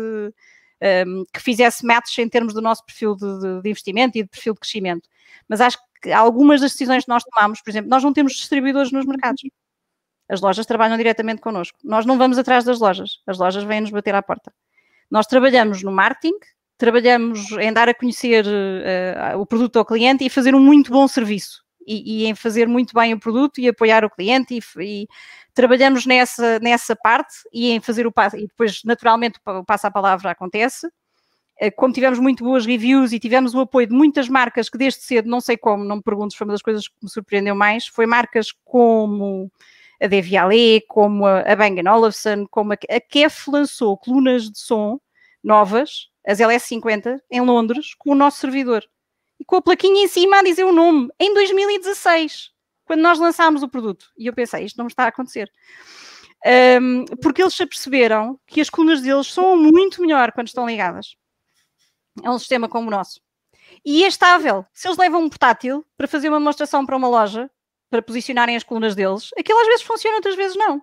um, que fizesse match em termos do nosso perfil de, de investimento e de perfil de crescimento. Mas acho que algumas das decisões que nós tomamos, por exemplo, nós não temos distribuidores nos mercados. As lojas trabalham diretamente connosco. Nós não vamos atrás das lojas, as lojas vêm-nos bater à porta. Nós trabalhamos no marketing, trabalhamos em dar a conhecer uh, o produto ao cliente e fazer um muito bom serviço. E, e, em fazer muito bem o produto e apoiar o cliente e, e trabalhamos nessa, nessa parte e em fazer o passo, e depois naturalmente o passo à palavra acontece. Eh, como tivemos muito boas reviews e tivemos o apoio de muitas marcas que desde cedo, não sei como, não me perguntes, foi uma das coisas que me surpreendeu mais, foi marcas como a Devialé, como a Bang Olufsen, como a, a Kef lançou colunas de som novas, as LS50, em Londres, com o nosso servidor. E com a plaquinha em cima a dizer o nome, em 2016 quando nós lançámos o produto. E eu pensei, isto não está a acontecer. Um, porque eles se aperceberam que as colunas deles soam muito melhor quando estão ligadas. É um sistema como o nosso. E é estável. Se eles levam um portátil para fazer uma demonstração para uma loja, para posicionarem as colunas deles, aquilo às vezes funciona, outras vezes não.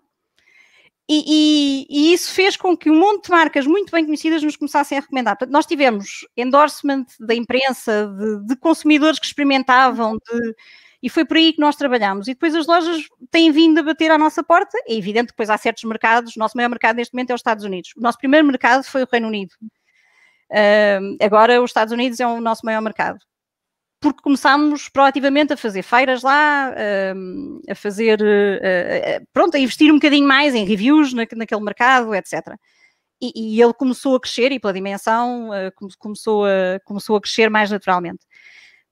E, e, e, isso fez com que um monte de marcas muito bem conhecidas nos começassem a recomendar. Portanto, nós tivemos endorsement da imprensa, de, de consumidores que experimentavam, de, e foi por aí que nós trabalhamos. E depois as lojas têm vindo a bater à nossa porta. É evidente que depois há certos mercados. O nosso maior mercado neste momento é os Estados Unidos. O nosso primeiro mercado foi o Reino Unido. Uh, agora os Estados Unidos é o nosso maior mercado. Porque começámos proativamente a fazer feiras lá, uh, a fazer, uh, pronto, a investir um bocadinho mais em reviews na, naquele mercado, etc. E, e, ele começou a crescer e pela dimensão começou, a, começou a crescer mais naturalmente.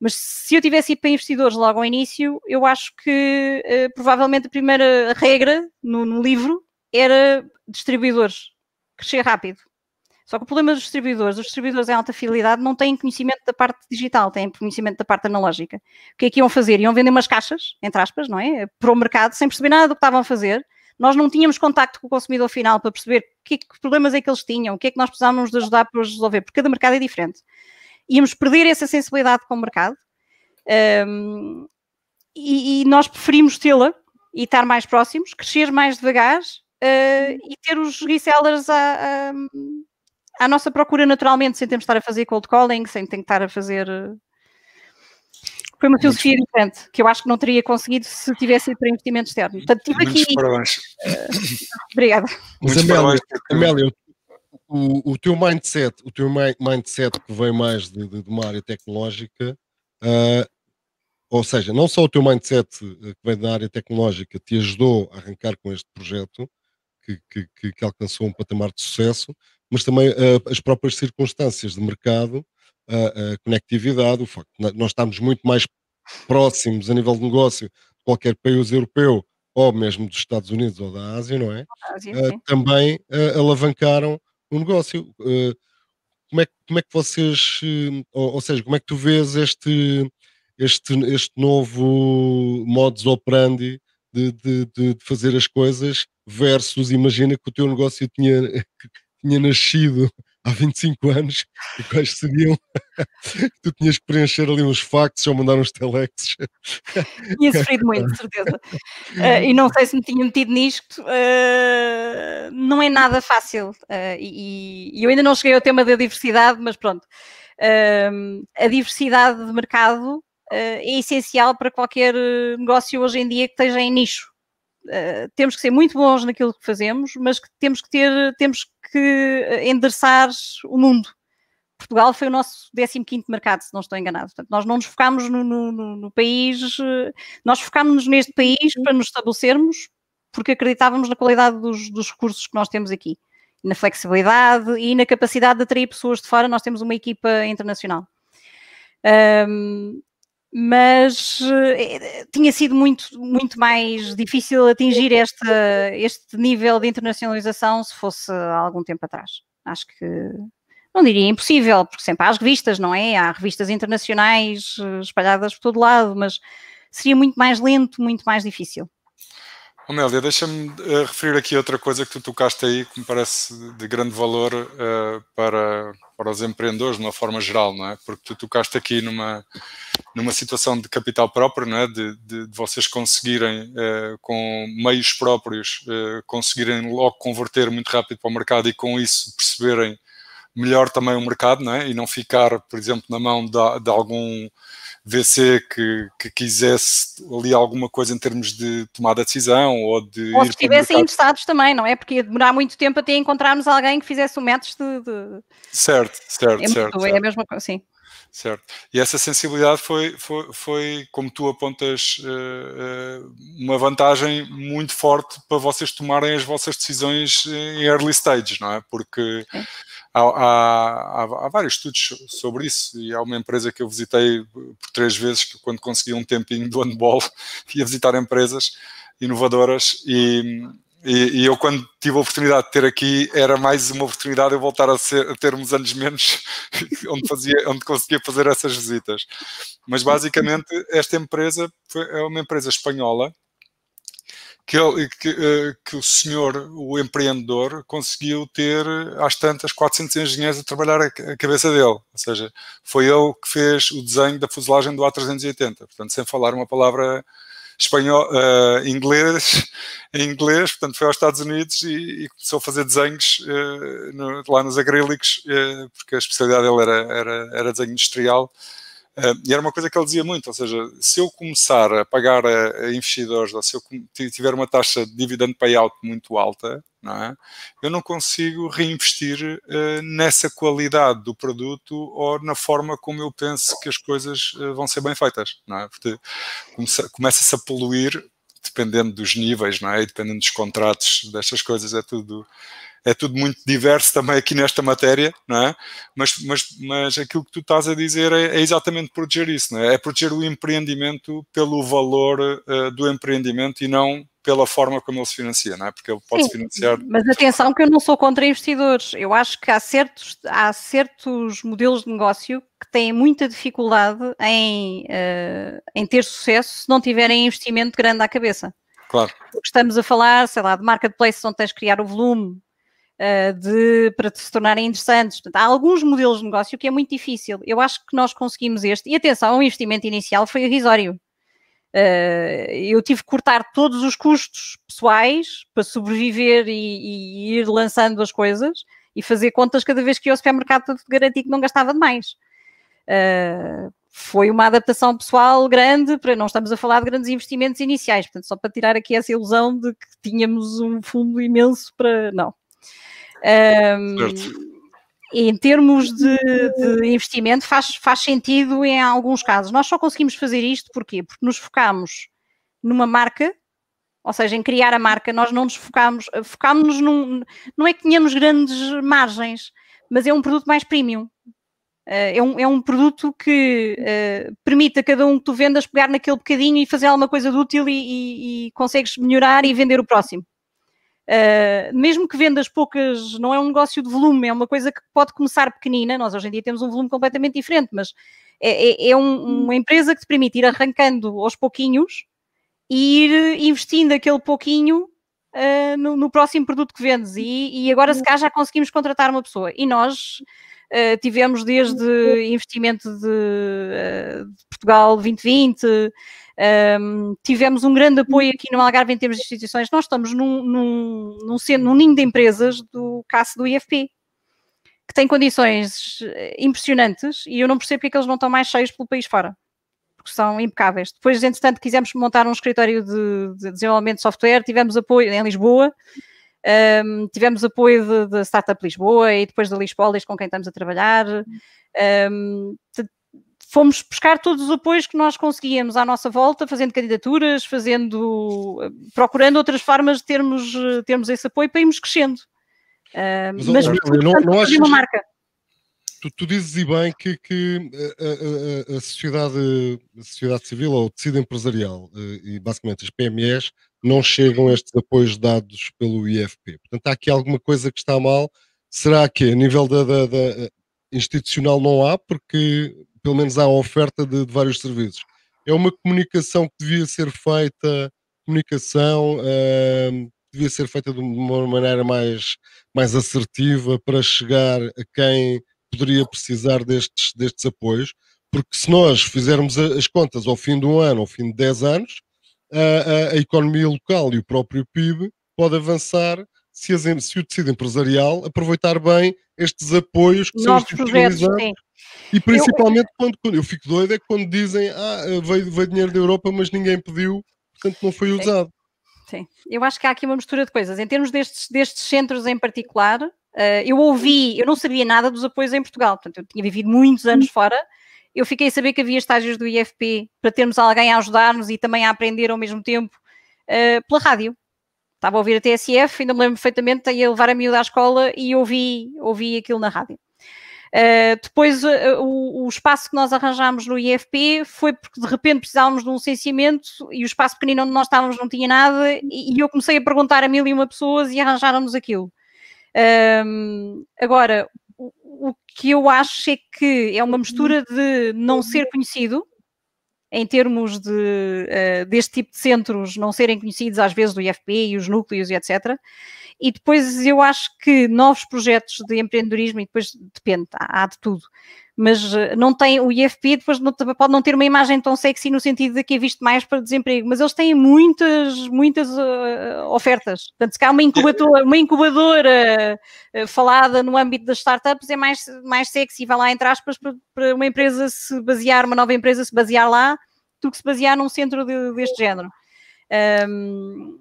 Mas se eu tivesse ido para investidores logo ao início, eu acho que uh, provavelmente a primeira regra no, no livro era distribuidores, crescer rápido. Só que o problema dos distribuidores, os distribuidores em alta fidelidade não têm conhecimento da parte digital, têm conhecimento da parte analógica. O que é que iam fazer? Iam vender umas caixas, entre aspas, não é? Para o mercado, sem perceber nada do que estavam a fazer. Nós não tínhamos contacto com o consumidor final para perceber que, que problemas é que eles tinham, o que é que nós precisávamos de ajudar para os resolver, porque cada mercado é diferente íamos perder essa sensibilidade com o mercado um, e, e, nós preferimos tê-la e estar mais próximos, crescer mais devagar uh, e ter os resellers à, a à, nossa procura naturalmente, sem termos de estar a fazer cold calling, sem ter que estar a fazer. Ah. Foi uma filosofia diferente, que eu acho que não teria conseguido se tivesse ido para investimento externo. Portanto, tive aqui. Ah, obrigada. Mas Amélia, Amélia, o, o teu mindset, o teu mindset que vem mais de, de, de uma área tecnológica, uh, ou seja, não só o teu mindset eh, que vem da área tecnológica te ajudou a arrancar com este projeto, que, que, que alcançou um patamar de sucesso, mas também uh, as próprias circunstâncias de mercado, uh, a, conectividade, o facto de nós estamos muito mais próximos a nível de negócio de qualquer país europeu ou mesmo dos Estados Unidos ou da Ásia, não é? Ásia, uh, também alavancaram o negócio. Uh, como, é, como é que vocês, uh, ou, ou, seja, como é que tu vês este, este, este novo modus operandi de, de, de, de fazer as coisas versus imagina que o teu negócio tinha, tinha nascido há 25 anos, e quais seriam? tu tinhas que preencher ali uns factos ou mandar uns telexes. Tinha sofrido muito, de certeza. Uh, e não sei se me tinha metido nisto, uh, não é nada fácil. Uh, e, e, eu ainda não cheguei ao tema da diversidade, mas pronto. a diversidade de mercado é essencial para qualquer negócio hoje em dia que esteja em nicho. Eh, temos que ser muito bons naquilo que fazemos, mas que temos que ter, temos que eh, endereçar o mundo. Portugal foi o nosso 15 mercado, se não estou enganado. Portanto, nós não nos focámos no, no, no, no país, eh, nós focámos-nos neste país para nos estabelecermos, porque acreditávamos na qualidade dos, dos recursos que nós temos aqui, na flexibilidade e na capacidade de atrair pessoas de fora. Nós temos uma equipa internacional. Um, mas eh, eh, tinha sido muito, muito mais difícil atingir este, este nível de internacionalização se fosse há algum tempo atrás. Acho que não diria impossível, porque sempre há as revistas, não é? Há revistas internacionais eh, espalhadas por todo lado, mas seria muito mais lento, muito mais difícil. Amélia, deixa-me referir aqui outra coisa que tu tocaste aí, que me parece de grande valor uh, para para os empreendedores de uma forma geral, não é? Porque tu tocaste aqui numa, numa situação de capital próprio, não é? De, de, de vocês conseguirem, eh, com meios próprios, eh, conseguirem logo converter muito rápido para o mercado e com isso perceberem melhor também o mercado, não é? E não ficar, por exemplo, na mão de, de algum VC que, que quisesse ali alguma coisa em termos de tomada de decisão ou de. Ou se estivessem interessados também, não é? Porque ia demorar muito tempo até encontrarmos alguém que fizesse o um método de, de. Certo, certo, é certo, muito, certo. É a mesma coisa, sim. Certo. E essa sensibilidade foi, foi, foi como tu apontas, eh, eh, uma vantagem muito forte para vocês tomarem as vossas decisões em early stages, não é? Porque há, há, há, vários estudos sobre isso e há uma empresa que eu visitei eh, por três vezes, que quando consegui um tempinho do handball, ia visitar empresas inovadoras e, e, e, eu, quando tive a oportunidade de ter aqui, era mais uma oportunidade de eu voltar a, ser, a ter uns anos menos, onde, fazia, onde conseguia fazer essas visitas. Mas basicamente, esta empresa foi, é uma empresa espanhola que, que, eh, que, o senhor, o empreendedor, conseguiu ter às tantas 400 engenheiros a trabalhar a cabeça dele. Ou seja, foi ele que fez o desenho da fuselagem do A380. Portanto, sem falar uma palavra espanhol, uh, inglês, em inglês, portanto foi aos Estados Unidos e, e começou a fazer desenhos uh, no, lá nos acrílicos, eh, porque a especialidade dele era, era, era desenho industrial ah, e era uma coisa que ele dizia muito, ou seja, se eu começar a pagar a, investidores, ou se eu tiver uma taxa de dividend payout muito alta, não é? eu não consigo reinvestir ah, nessa qualidade do produto ou na forma como eu penso que as coisas ah, vão ser bem feitas, não é? porque começa-se a poluir dependendo dos níveis, não é? E dependendo dos contratos, destas coisas, é tudo é tudo muito diverso também aqui nesta matéria, não é? Mas, mas, mas aquilo que tu estás a dizer é, é exatamente proteger isso, não é? É proteger o empreendimento pelo valor uh, do empreendimento e não pela forma como ele se financia, não é? Porque ele pode Sim, se financiar. Mas atenção que eu não sou contra investidores. Eu acho que há certos, há certos modelos de negócio que têm muita dificuldade em, uh, em ter sucesso se não tiverem investimento grande à cabeça. Claro. Estamos a falar, sei lá, de marketplace onde tens de criar o volume eh, de, para se tornarem interessantes. Portanto, há alguns modelos de negócio que é muito difícil. Eu acho que nós conseguimos este. E atenção, o investimento inicial foi irrisório. Eh, eu tive que cortar todos os custos pessoais para sobreviver e, e ir lançando as coisas e fazer contas cada vez que ia ao supermercado para garantir que não gastava demais. Eh, foi uma adaptação pessoal grande, para não estamos a falar de grandes investimentos iniciais, portanto, só para tirar aqui essa ilusão de que tínhamos um fundo imenso para. Não, um, Em termos de, de, investimento, faz, faz sentido em alguns casos. Nós só conseguimos fazer isto porquê? porque nos focamos numa marca ou seja, em criar a marca, nós não nos focámos, focámos-nos num, não é que tenhamos grandes margens, mas é um produto mais premium. Ah, é, um, é um produto que uh, permite a cada um que tu vendas pegar naquele bocadinho e fazer alguma coisa de útil e, e, e consegues melhorar e vender o próximo. Eh, mesmo que vendas poucas, não é um negócio de volume, é uma coisa que pode começar pequenina. Nós hoje em dia temos um volume completamente diferente, mas é, é, é um, uma empresa que te permite ir arrancando aos pouquinhos e ir investindo aquele pouquinho uh, no, no, próximo produto que vendes. E, e agora, se uhum. cá, já conseguimos contratar uma pessoa. E nós eh, tivemos desde investimento de, eh, de Portugal 2020, um, ehm, tivemos um grande apoio aqui no Algarve em termos de instituições. Nós estamos num, num, num, centro, num ninho de empresas do CAS do IFP, que tem condições eh, impressionantes e eu não percebo porque é que eles não estão mais cheios pelo país fora. Porque são impecáveis. Depois, entretanto, quisemos montar um escritório de, de desenvolvimento de software, tivemos apoio em Lisboa, um, tivemos apoio da Startup Lisboa e depois da Lispolis com quem estamos a trabalhar. Um, te, fomos buscar todos os apoios que nós conseguíamos à nossa volta, fazendo candidaturas, fazendo, procurando outras formas de termos, termos esse apoio para irmos crescendo. mas, mas, não, não achas, uma marca. Tu, tu, dizes e bem que, que a, a, a, sociedade, a sociedade civil ou o tecido empresarial eh, e basicamente as PMEs não chegam estes apoios dados pelo IFP. Portanto, há aqui alguma coisa que está mal. Será que a nível da, da, da institucional não há? Porque pelo menos há oferta de, de, vários serviços. É uma comunicação que devia ser feita, comunicação uh, devia ser feita de uma maneira mais, mais assertiva para chegar a quem poderia precisar destes, destes apoios, porque se nós fizermos as contas ao fim de um ano, ao fim de 10 anos, a, a, economia local e o próprio PIB pode avançar se, as, se o tecido empresarial aproveitar bem estes apoios que Novos são institucionalizados. E principalmente eu... Quando, quando, eu fico doido é quando dizem ah, veio, veio dinheiro da Europa, mas ninguém pediu, portanto não foi usado. Sim. Eu acho que há aqui uma mistura de coisas. Em termos destes, destes centros em particular, Uh, eu ouvi, eu não sabia nada dos apoios em Portugal, portanto, eu tinha vivido muitos anos uhum. fora eu fiquei a saber que havia estágios do IFP para termos alguém a ajudar-nos e também a aprender ao mesmo tempo uh, pela rádio. Estava a ouvir a TSF, ainda me lembro perfeitamente, ia levar a miúda à escola e ouvi, ouvi aquilo na rádio. Uh, depois, uh, o, o, espaço que nós arranjámos no IFP foi porque de repente precisávamos de um licenciamento e o espaço pequenino onde nós estávamos não tinha nada, e, e eu comecei a perguntar a mil e uma pessoas e arranjaram-nos aquilo. Ehm, agora, o que eu acho é que é uma mistura uhum. de não uhum. ser conhecido, em termos de, uh, deste tipo de centros não serem conhecidos às vezes do IFP e os núcleos e etc. E depois eu acho que novos projetos de empreendedorismo, e depois depende, há, há de tudo, mas eh, não tem o IFP depois não, pode não ter uma imagem tão sexy no sentido de que é visto mais para desemprego, mas eles têm muitas, muitas uh, ofertas. Portanto, se cá uma incubadora, uma incubadora uh, falada no âmbito das startups é mais, mais sexy, vai lá entre aspas, para, para, uma empresa se basear, uma nova empresa se basear lá, do que se basear num centro de, deste género. Um,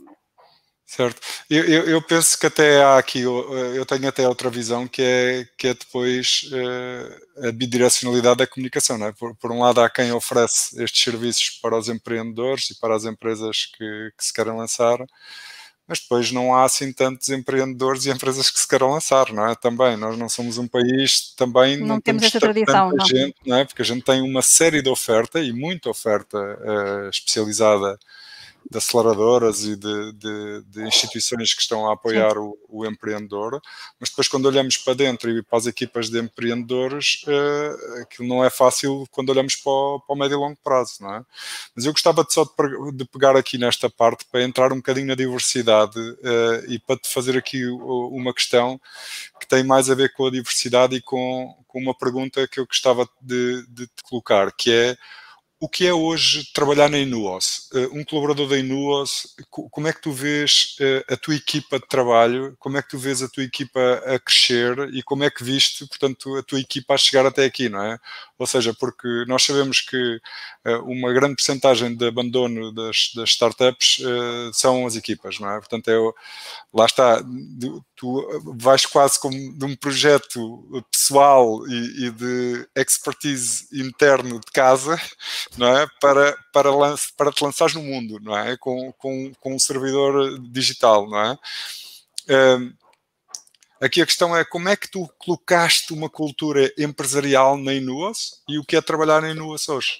Certo. Eu, eu, eu, penso que até há aqui, eu, eu, tenho até outra visão que é, que é depois uh, a bidirecionalidade da comunicação. Não é? por, por, um lado, há quem oferece estes serviços para os empreendedores e para as empresas que, que se querem lançar, mas depois não há assim tantos empreendedores e empresas que se queiram lançar, não é? Também, nós não somos um país, também não, não temos, temos essa tradição, não. gente, não é? Porque a gente tem uma série de oferta e muita oferta uh, especializada de aceleradoras e de, de, de, instituições que estão a apoiar o, o, empreendedor, mas depois quando olhamos para dentro e para as equipas de empreendedores, uh, aquilo não é fácil quando olhamos para o, para o, médio e longo prazo, não é? Mas eu gostava de só de, de pegar aqui nesta parte para entrar um bocadinho na diversidade uh, e para te fazer aqui uma questão que tem mais a ver com a diversidade e com, com uma pergunta que eu gostava de, de te colocar, que é o que é hoje trabalhar na Inuos? Eh, um colaborador da Inuos, como é que tu vês eh, a tua equipa de trabalho, como é que tu vês a tua equipa a crescer e como é que viste, portanto, a tua equipa a chegar até aqui, não é? Ou seja, porque nós sabemos que eh, uma grande percentagem de abandono das, das startups eh, são as equipas, não é? Portanto, é, lá está, tu vais quase como de um projeto pessoal e, e de expertise interno de casa, não é? Para, para, lance, para te lançares no mundo, não é? Com, com, com um servidor digital, não é? Um, eh, Aqui a questão é como é que tu colocaste uma cultura empresarial na Inuas e o que é trabalhar na Inuas hoje?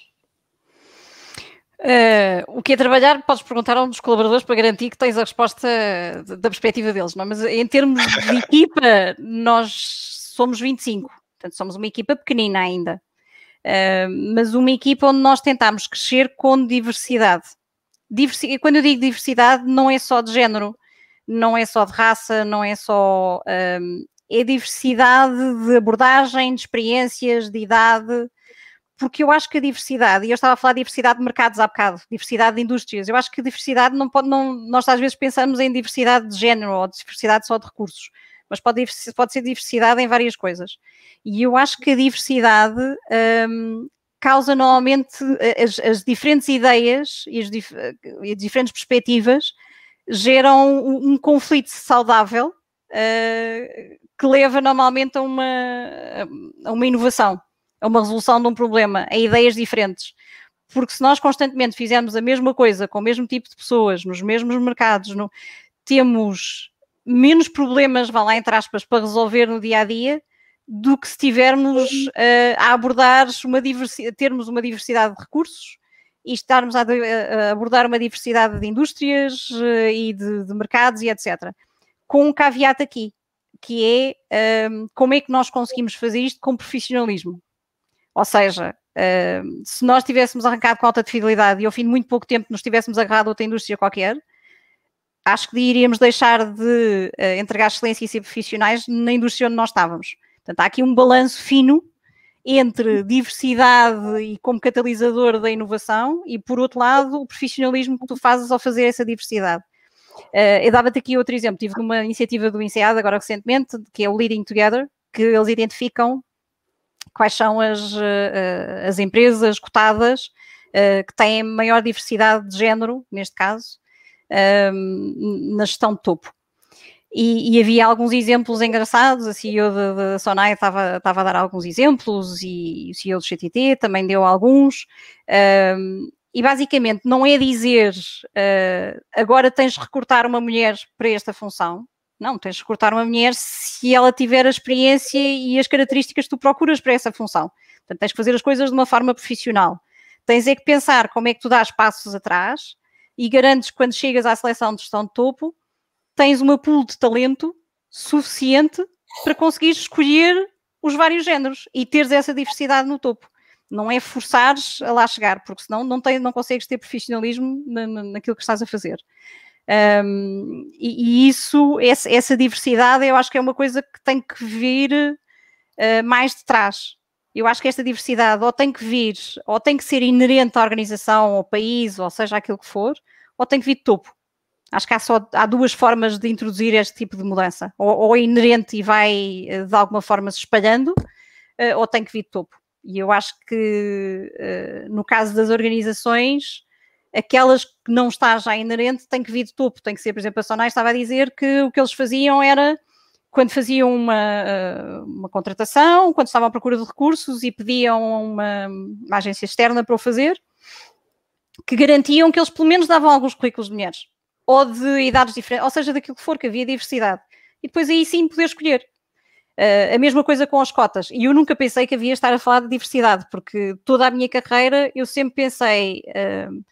Uh, o que é trabalhar, podes perguntar a um dos colaboradores para garantir que tens a resposta uh, da perspectiva deles, não? É? mas uh, em termos de equipa, nós somos 25, portanto somos uma equipa pequenina ainda, uh, mas uma equipa onde nós tentamos crescer com diversidade. Diversi Quando eu digo diversidade, não é só de género, não é só de raça, não é só. Um, é diversidade de abordagem, de experiências, de idade, porque eu acho que a diversidade, e eu estava a falar de diversidade de mercados há bocado, diversidade de indústrias, eu acho que diversidade não pode, não, nós às vezes pensamos em diversidade de género ou diversidade só de recursos, mas pode, pode ser diversidade em várias coisas. E eu acho que a diversidade um, causa normalmente eh, as, as, diferentes ideias e as, as eh, diferentes perspectivas geram um, um conflito saudável uh, que leva normalmente a uma, a uma inovação, a uma resolução de um problema, a ideias diferentes. Porque se nós constantemente fizermos a mesma coisa com o mesmo tipo de pessoas, nos mesmos mercados, no, temos menos problemas, vá lá entre aspas, para resolver no dia a dia do que se tivermos uh, a abordar uma termos uma diversidade de recursos e estarmos a, a abordar uma diversidade de indústrias eh, e de, de, mercados e etc. Com um caveat aqui, que é um, ehm, como é que nós conseguimos fazer isto com profissionalismo. Ou seja, ehm, se nós tivéssemos arrancado com alta de fidelidade e ao fim de muito pouco tempo nos tivéssemos agarrado a outra indústria qualquer, acho que iríamos deixar de uh, entregar excelência e ser profissionais na indústria onde nós estávamos. Portanto, há aqui um balanço fino entre diversidade e como catalisador da inovação e, por outro lado, o profissionalismo que tu fazes ao fazer essa diversidade. Uh, eu dava-te aqui outro exemplo, tive uma iniciativa do INSEAD agora recentemente, que é o Leading Together, que eles identificam quais são as, uh, as empresas cotadas uh, que têm maior diversidade de género, neste caso, na gestão de topo. E, e, havia alguns exemplos engraçados, a CEO da Sonai estava, a dar alguns exemplos e o CEO do CTT também deu alguns. Um, e basicamente não é dizer uh, agora tens de recrutar uma mulher para esta função. Não, tens de recrutar uma mulher se ela tiver a experiência e as características que tu procuras para essa função. Portanto, tens de fazer as coisas de uma forma profissional. Tens é que pensar como é que tu dás passos atrás e garantes que quando chegas à seleção de gestão de topo tens uma pool de talento suficiente para conseguir escolher os vários géneros e teres essa diversidade no topo. Não é forçares a lá chegar, porque senão não, tem, não consegues ter profissionalismo na, naquilo que estás a fazer. Um, e, e, isso, essa, essa, diversidade, eu acho que é uma coisa que tem que vir uh, mais de trás. Eu acho que esta diversidade ou tem que vir, ou tem que ser inerente à organização, ao país, ou seja aquilo que for, ou tem que vir de topo. Acho que há só há duas formas de introduzir este tipo de mudança. Ou, ou é inerente e vai eh, de alguma forma se espalhando, eh, ou tem que vir de topo. E eu acho que eh, no caso das organizações, aquelas que não está já inerente tem que vir de topo. Tem que ser, por exemplo, a Sonai estava a dizer que o que eles faziam era quando faziam uma, uma contratação, quando estavam à procura de recursos e pediam uma, uma agência externa para o fazer, que garantiam que eles pelo menos davam alguns currículos de mulheres ou de idades diferentes, ou seja, daquilo que for, que havia diversidade. E depois aí sim poder escolher. Uh, a mesma coisa com as cotas. E eu nunca pensei que havia estar a falar de diversidade, porque toda a minha carreira eu sempre pensei. Uh,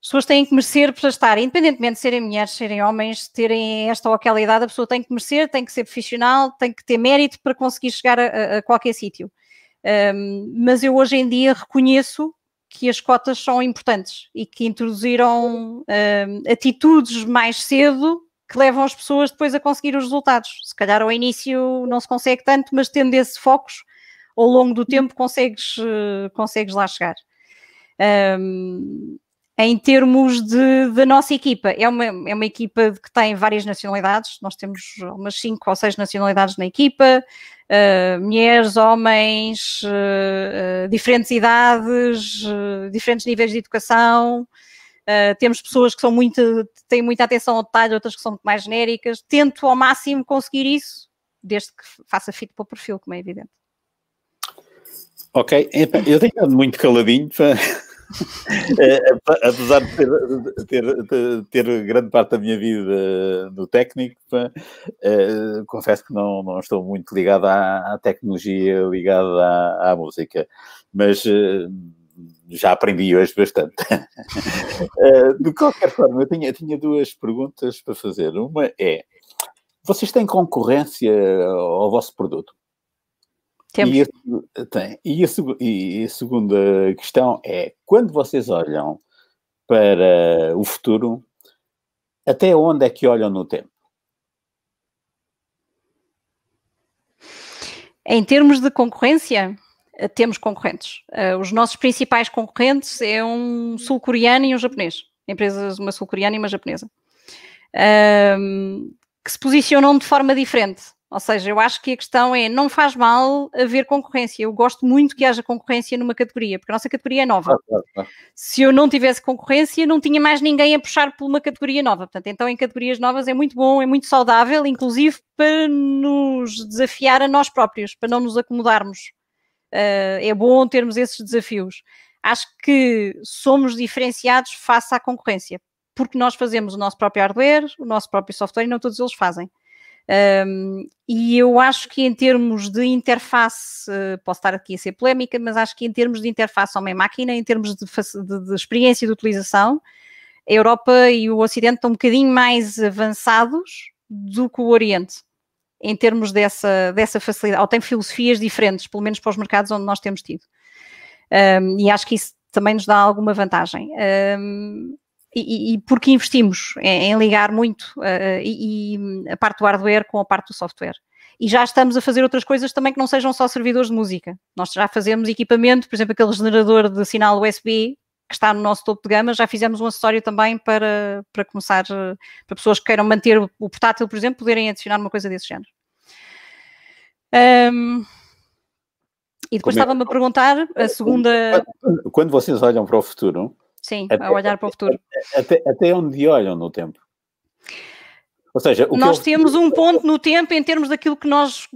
as pessoas têm que merecer para estar, independentemente de serem mulheres, serem homens, terem esta ou aquela idade, a pessoa tem que merecer, tem que ser profissional, tem que ter mérito para conseguir chegar a, a qualquer sítio. Um, ah, mas eu hoje em dia reconheço que as cotas são importantes e que introduziram hum, atitudes mais cedo que levam as pessoas depois a conseguir os resultados. Se calhar ao início não se consegue tanto, mas tendo esse focos, ao longo do uhum. tempo consegues, eh, consegues lá chegar. Um, em termos de, da nossa equipa. É uma, é uma equipa que tem várias nacionalidades, nós temos umas 5 ou 6 nacionalidades na equipa, uh, mulheres, homens, uh, uh, diferentes idades, eh, diferentes níveis de educação. temos pessoas que são muito, têm muita atenção ao detalhe, outras que são mais genéricas. Tento ao máximo conseguir isso, desde que faça fit para o perfil, como é evidente. Ok, eu tenho estado muito caladinho para, É, é, apesar de ter, ter, ter, grande parte da minha vida no técnico, é, confesso que não, não estou muito ligado à, tecnologia, ligado à, à música, mas eh, já aprendi hoje bastante. Eh, de qualquer forma, eu tinha, eu tinha duas perguntas para fazer. Uma é: vocês têm concorrência ao vosso produto? Temos. E a, eh, tem. E a, e a segunda questão é: quando vocês olham para o futuro, até onde é que olham no tempo? Em termos de concorrência, eh, temos concorrentes. Eh, os nossos principais concorrentes é um sul-coreano e um japonês. Empresas, é uma sul-coreana e uma japonesa. Que se posicionam de forma diferente. Ou seja, eu acho que a questão é, não faz mal haver concorrência. Eu gosto muito que haja concorrência numa categoria, porque a nossa categoria é nova. Ah, ah, ah. Se eu não tivesse concorrência, não tinha mais ninguém a puxar por uma categoria nova. Portanto, então em categorias novas é muito bom, é muito saudável, inclusive para nos desafiar a nós próprios, para não nos acomodarmos. Uh, é bom termos esses desafios. Acho que somos diferenciados face à concorrência, porque nós fazemos o nosso próprio hardware, o nosso próprio software e não todos eles fazem. Um, e eu acho que em termos de interface, eh, posso estar aqui a ser polémica, mas acho que em termos de interface homem-máquina, em termos de, de, de, experiência de utilização, a Europa e o Ocidente estão um bocadinho mais avançados do que o Oriente, em termos dessa, dessa facilidade, ou têm filosofias diferentes, pelo menos para os mercados onde nós temos tido. Um, e acho que isso também nos dá alguma vantagem. Um, e, e, porque investimos em, em ligar muito uh, e, e, a parte do hardware com a parte do software. E já estamos a fazer outras coisas também que não sejam só servidores de música. Nós já fazemos equipamento, por exemplo, aquele generador de sinal USB que está no nosso topo de gama, já fizemos um acessório também para, para começar, eh, para pessoas que queiram manter o portátil, por exemplo, poderem adicionar uma coisa desse género. Um, e depois é estava-me a perguntar a segunda. Quando vocês olham para o futuro, Sim, até, a olhar para o futuro. Até, até, até onde olham no tempo. Ou seja, nós eu... temos um ponto no tempo em termos daquilo que nós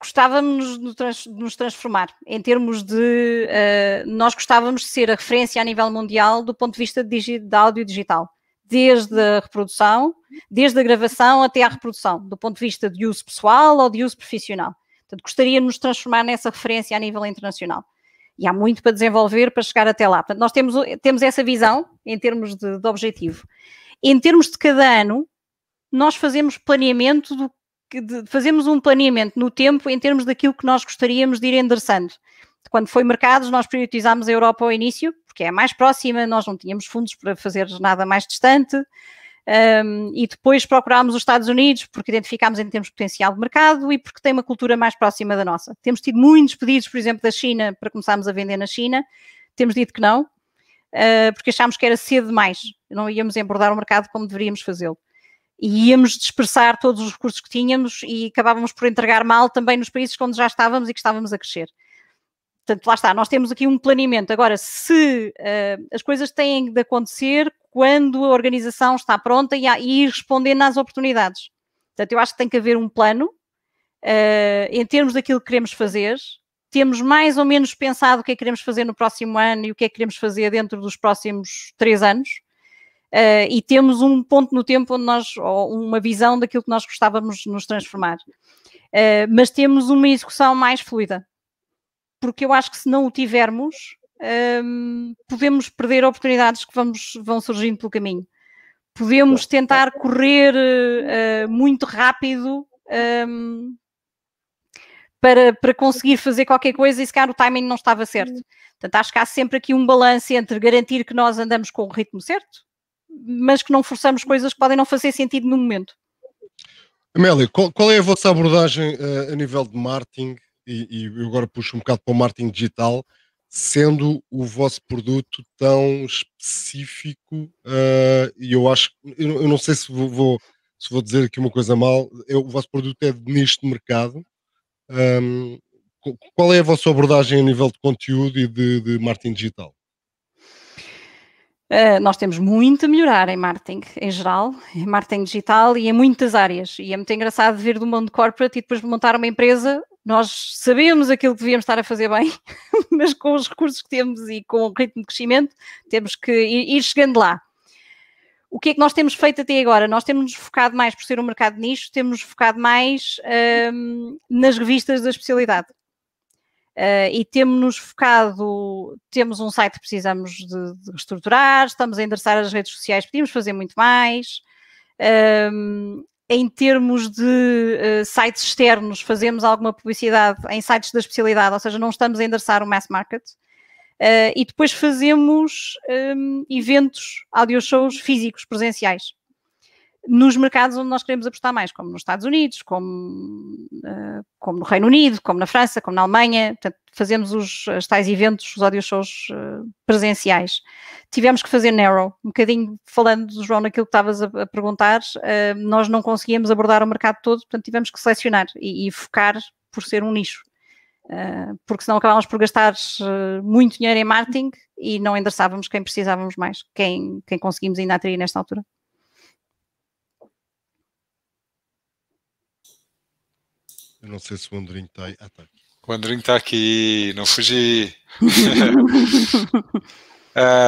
gostávamos de nos transformar, em termos de uh, nós gostávamos de ser a referência a nível mundial do ponto de vista de, de áudio digital, desde a reprodução, desde a gravação até à reprodução, do ponto de vista de uso pessoal ou de uso profissional. Portanto, gostaríamos de nos transformar nessa referência a nível internacional e há muito para desenvolver para chegar até lá. Portanto, nós temos, temos essa visão em termos de, de objetivo. Em termos de cada ano, nós fazemos planeamento do de, fazemos um planeamento no tempo em termos daquilo que nós gostaríamos de ir endereçando. Quando foi mercados, nós priorizámos a Europa ao início, porque é a mais próxima, nós não tínhamos fundos para fazer nada mais distante. Um, e depois procurámos os Estados Unidos porque identificámos em termos de potencial de mercado e porque tem uma cultura mais próxima da nossa. Temos tido muitos pedidos, por exemplo, da China para começarmos a vender na China. Temos dito que não, uh, porque achámos que era cedo demais. Não íamos abordar o mercado como deveríamos fazê-lo. E íamos dispersar todos os recursos que tínhamos e acabávamos por entregar mal também nos países onde já estávamos e que estávamos a crescer. Portanto, lá está, nós temos aqui um planeamento. Agora, se uh, as coisas têm de acontecer quando a organização está pronta e, e respondendo às oportunidades. Portanto, eu acho que tem que haver um plano uh, em termos daquilo que queremos fazer, temos mais ou menos pensado o que é que queremos fazer no próximo ano e o que é que queremos fazer dentro dos próximos três anos. Uh, e temos um ponto no tempo onde nós, ou uma visão daquilo que nós gostávamos de nos transformar. Uh, mas temos uma execução mais fluida, porque eu acho que se não o tivermos, um, podemos perder oportunidades que vamos, vão surgindo pelo caminho. Podemos tentar correr uh, muito rápido um, para, para conseguir fazer qualquer coisa e se calhar o timing não estava certo. Uhum. Portanto, acho que há sempre aqui um balanço entre garantir que nós andamos com o ritmo certo, mas que não forçamos coisas que podem não fazer sentido no momento. Amélia, qual, qual é a vossa abordagem uh, a nível de marketing? E, e agora puxo um bocado para o marketing digital sendo o vosso produto tão específico, ah, e eu acho, eu, não sei se vou, vou se vou dizer aqui uma coisa mal, eu, o vosso produto é de nicho de mercado. Um, qual é a vossa abordagem a nível de conteúdo e de, de marketing digital? Uh, nós temos muito a melhorar em marketing em geral, em marketing digital e em muitas áreas. E é muito engraçado vir do mundo corporate e depois montar uma empresa nós sabemos aquilo que devíamos estar a fazer bem, mas com os recursos que temos e com o ritmo de crescimento, temos que ir chegando lá. O que é que nós temos feito até agora? Nós temos nos focado mais, por ser um mercado nicho, temos nos focado mais um, nas revistas da especialidade. Uh, e temos-nos focado, temos um site que precisamos de, de reestruturar, estamos a endereçar as redes sociais, podíamos fazer muito mais. Um, em termos de uh, sites externos, fazemos alguma publicidade em sites da especialidade, ou seja, não estamos a endereçar o mass market. Uh, e depois fazemos um, eventos, audio shows físicos, presenciais nos mercados onde nós queremos apostar mais, como nos Estados Unidos, como, uh, como no Reino Unido, como na França, como na Alemanha. Portanto, fazemos os, os tais eventos, os audio shows uh, presenciais. Tivemos que fazer narrow, um bocadinho falando, João, naquilo que estavas a, a perguntar, uh, nós não conseguíamos abordar o mercado todo, portanto tivemos que selecionar e, e focar por ser um nicho. porque senão acabávamos por gastar muito dinheiro em marketing e não endereçávamos quem precisávamos mais, quem, quem conseguimos ainda atrair nesta altura. Eu não sei se o Andrinho está aí. Ah, tá aqui. O Andrinho está aqui, não fugi.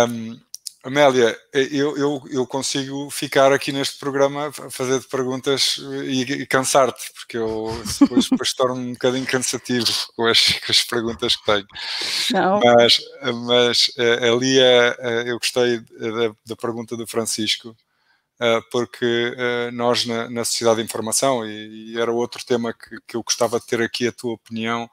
um, Amélia, eu, eu, eu, consigo ficar aqui neste programa a fazer-te perguntas e, e cansar-te, porque eu depois, depois torno um bocadinho cansativo com as, com as perguntas que tenho. Não. Mas, mas eh, ali eh, eh, eu gostei da, da pergunta do Francisco, ah, porque ah, nós na, na, sociedade de informação, e, e, era outro tema que, que eu gostava de ter aqui a tua opinião,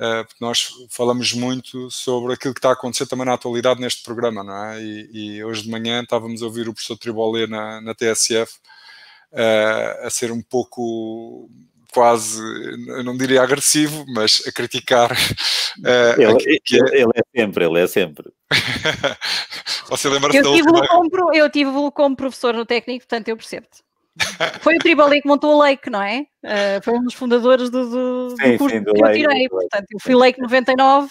ah, porque nós falamos muito sobre aquilo que está a acontecer também na atualidade neste programa, não é? E, e hoje de manhã estávamos a ouvir o professor Tribolé na, na TSF a ser um pouco quase, não diria agressivo, mas a criticar. Uh, ele, é- que é... ele, é... sempre, ele é sempre. Você lembra-se eu, última... Como, eu tive-o como professor no técnico, portanto eu percebo Foi o Tribali que montou o Lake, não é? Uh, foi um dos fundadores do, do, sim, do curso sim, do que eu tirei, portanto eu fui Lake 99,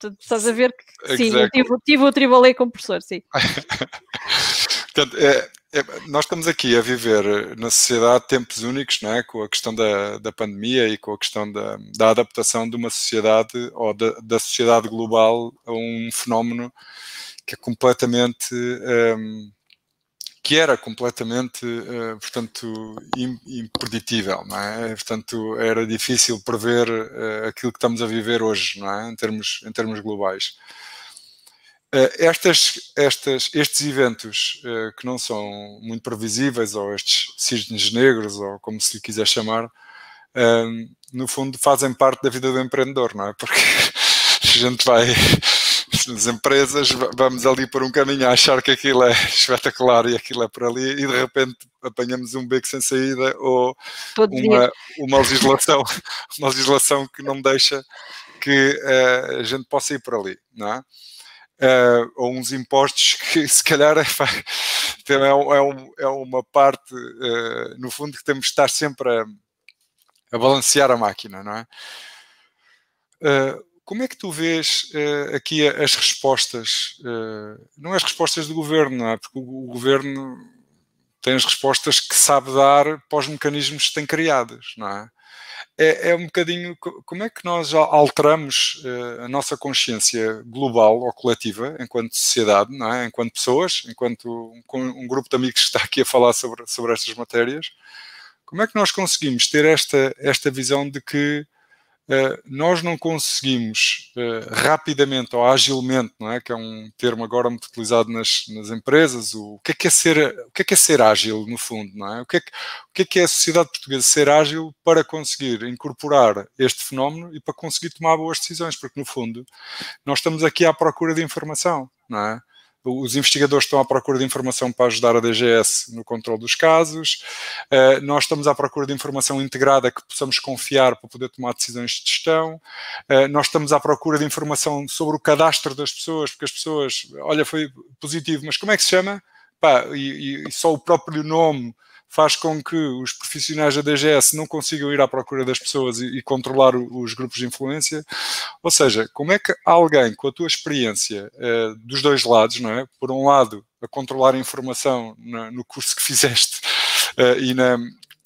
tu, estás a ver que exactly. sim, eu tive, tive o Tribali como professor, sim. portanto, é é, nós estamos aqui a viver na sociedade tempos únicos, não é? com a questão da, da pandemia e com a questão da, da adaptação de uma sociedade ou da, da, sociedade global a um fenómeno que é completamente. Um, ehm, que era completamente, uh, portanto, impreditível, não é? Portanto, era difícil prever uh, aquilo que estamos a viver hoje, não é? Em termos, em termos globais. Eh, estas, estas, estes eventos eh, que não são muito previsíveis, ou estes cisnes negros, ou como se lhe quiser chamar, eh, no fundo fazem parte da vida do empreendedor, não é? Porque a gente vai nas empresas, vamos ali por um caminho a achar que aquilo é espetacular e aquilo é por ali, e de repente apanhamos um beco sem saída ou uma, uma, legislação, uma legislação que não deixa que a gente possa ir por ali, não é? uh, eh, ou uns impostos que se calhar é, é, é, um, é, uma parte, uh, no fundo, que temos de estar sempre a, a balancear a máquina, não é? Uh, como é que tu vês uh, aqui as respostas, não é as respostas do governo, não é? Porque o, o governo tem as respostas que sabe dar para os mecanismos que tem criados, não é? é, é um bocadinho como é que nós alteramos eh, a nossa consciência global ou coletiva enquanto sociedade, não é? enquanto pessoas, enquanto um, um grupo de amigos que está aqui a falar sobre, sobre estas matérias. Como é que nós conseguimos ter esta, esta visão de que eh, nós não conseguimos eh, rapidamente ou agilmente, não é? que é um termo agora muito utilizado nas, nas empresas, o, o, que é que é ser, o que é que é ser ágil, no fundo, não é? O que é que, o que é que é a sociedade portuguesa ser ágil para conseguir incorporar este fenómeno e para conseguir tomar boas decisões? Porque, no fundo, nós estamos aqui à procura de informação, não é? os investigadores estão à procura de informação para ajudar a DGS no controle dos casos, uh, nós estamos à procura de informação integrada que possamos confiar para poder tomar decisões de gestão, uh, nós estamos à procura de informação sobre o cadastro das pessoas, porque as pessoas, olha, foi positivo, mas como é que se chama? Pá, e, e só o próprio nome faz com que os profissionais da DGS não consigam ir à procura das pessoas e, e controlar o, os grupos de influência. Ou seja, como é que alguém com a tua experiência eh, dos dois lados, não é? Por um lado, a controlar a informação na, no curso que fizeste eh, e na,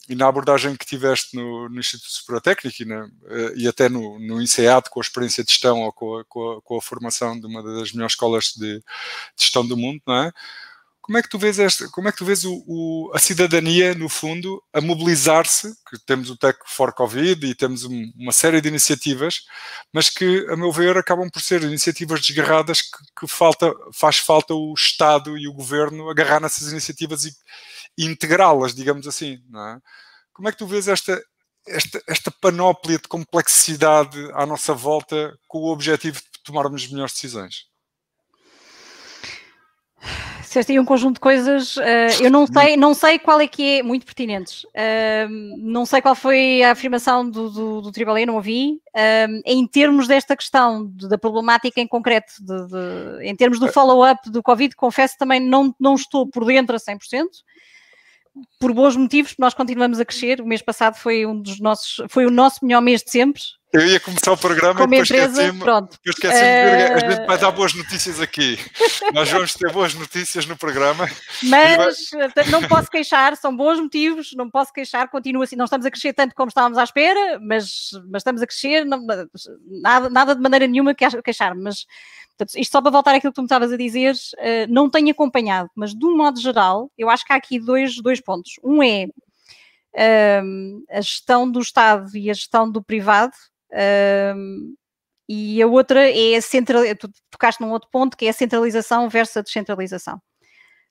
e na abordagem que tiveste no, no Instituto Superior Técnico e, na, eh, e até no, no INSEAD, com a experiência de gestão ou com a, com a, com a formação de uma das melhores escolas de, de, gestão do mundo, não é? Como é que tu vês, esta, como é que tu vês o, o, a cidadania, no fundo, a mobilizar-se? Que temos o Tech for Covid e temos um, uma série de iniciativas, mas que, a meu ver, acabam por ser iniciativas desgarradas que, que falta, faz falta o Estado e o Governo agarrar nessas iniciativas e, integrá-las, digamos assim. É? Como é que tu vês esta, esta, esta panóplia de complexidade à nossa volta com o objetivo de tomarmos melhores decisões? disseste aí um conjunto de coisas, uh, eu não sei, não sei qual é que é, muito pertinentes, uh, não sei qual foi a afirmação do, do, do Tribalé, não ouvi, uh, em termos desta questão, de, da problemática em concreto, de, de, em termos do eh, follow-up do Covid, confesso também não, não estou por dentro a 100%, por bons motivos, nós continuamos a crescer. O mês passado foi um dos nossos, foi o nosso melhor mês de sempre. Eu ia começar o programa Como e depois esqueci-me esqueci é uh... a gente eh, vai dar boas notícias aqui. Nós vamos ter boas notícias no programa. Mas vai... Eh, não posso queixar, são bons motivos, não posso queixar, continua assim. Não estamos a crescer tanto como estávamos à espera, mas, mas estamos a crescer, não, nada, nada de maneira nenhuma queixar. Mas portanto, isto só para voltar àquilo que tu me estavas a dizer, uh, não tenho acompanhado, mas de um modo geral, eu acho que há aqui dois, dois pontos. Um é um, ehm, a gestão do Estado e a gestão do privado um, e a outra é a centralização, tu tocaste num outro ponto, que é a centralização versus a descentralização.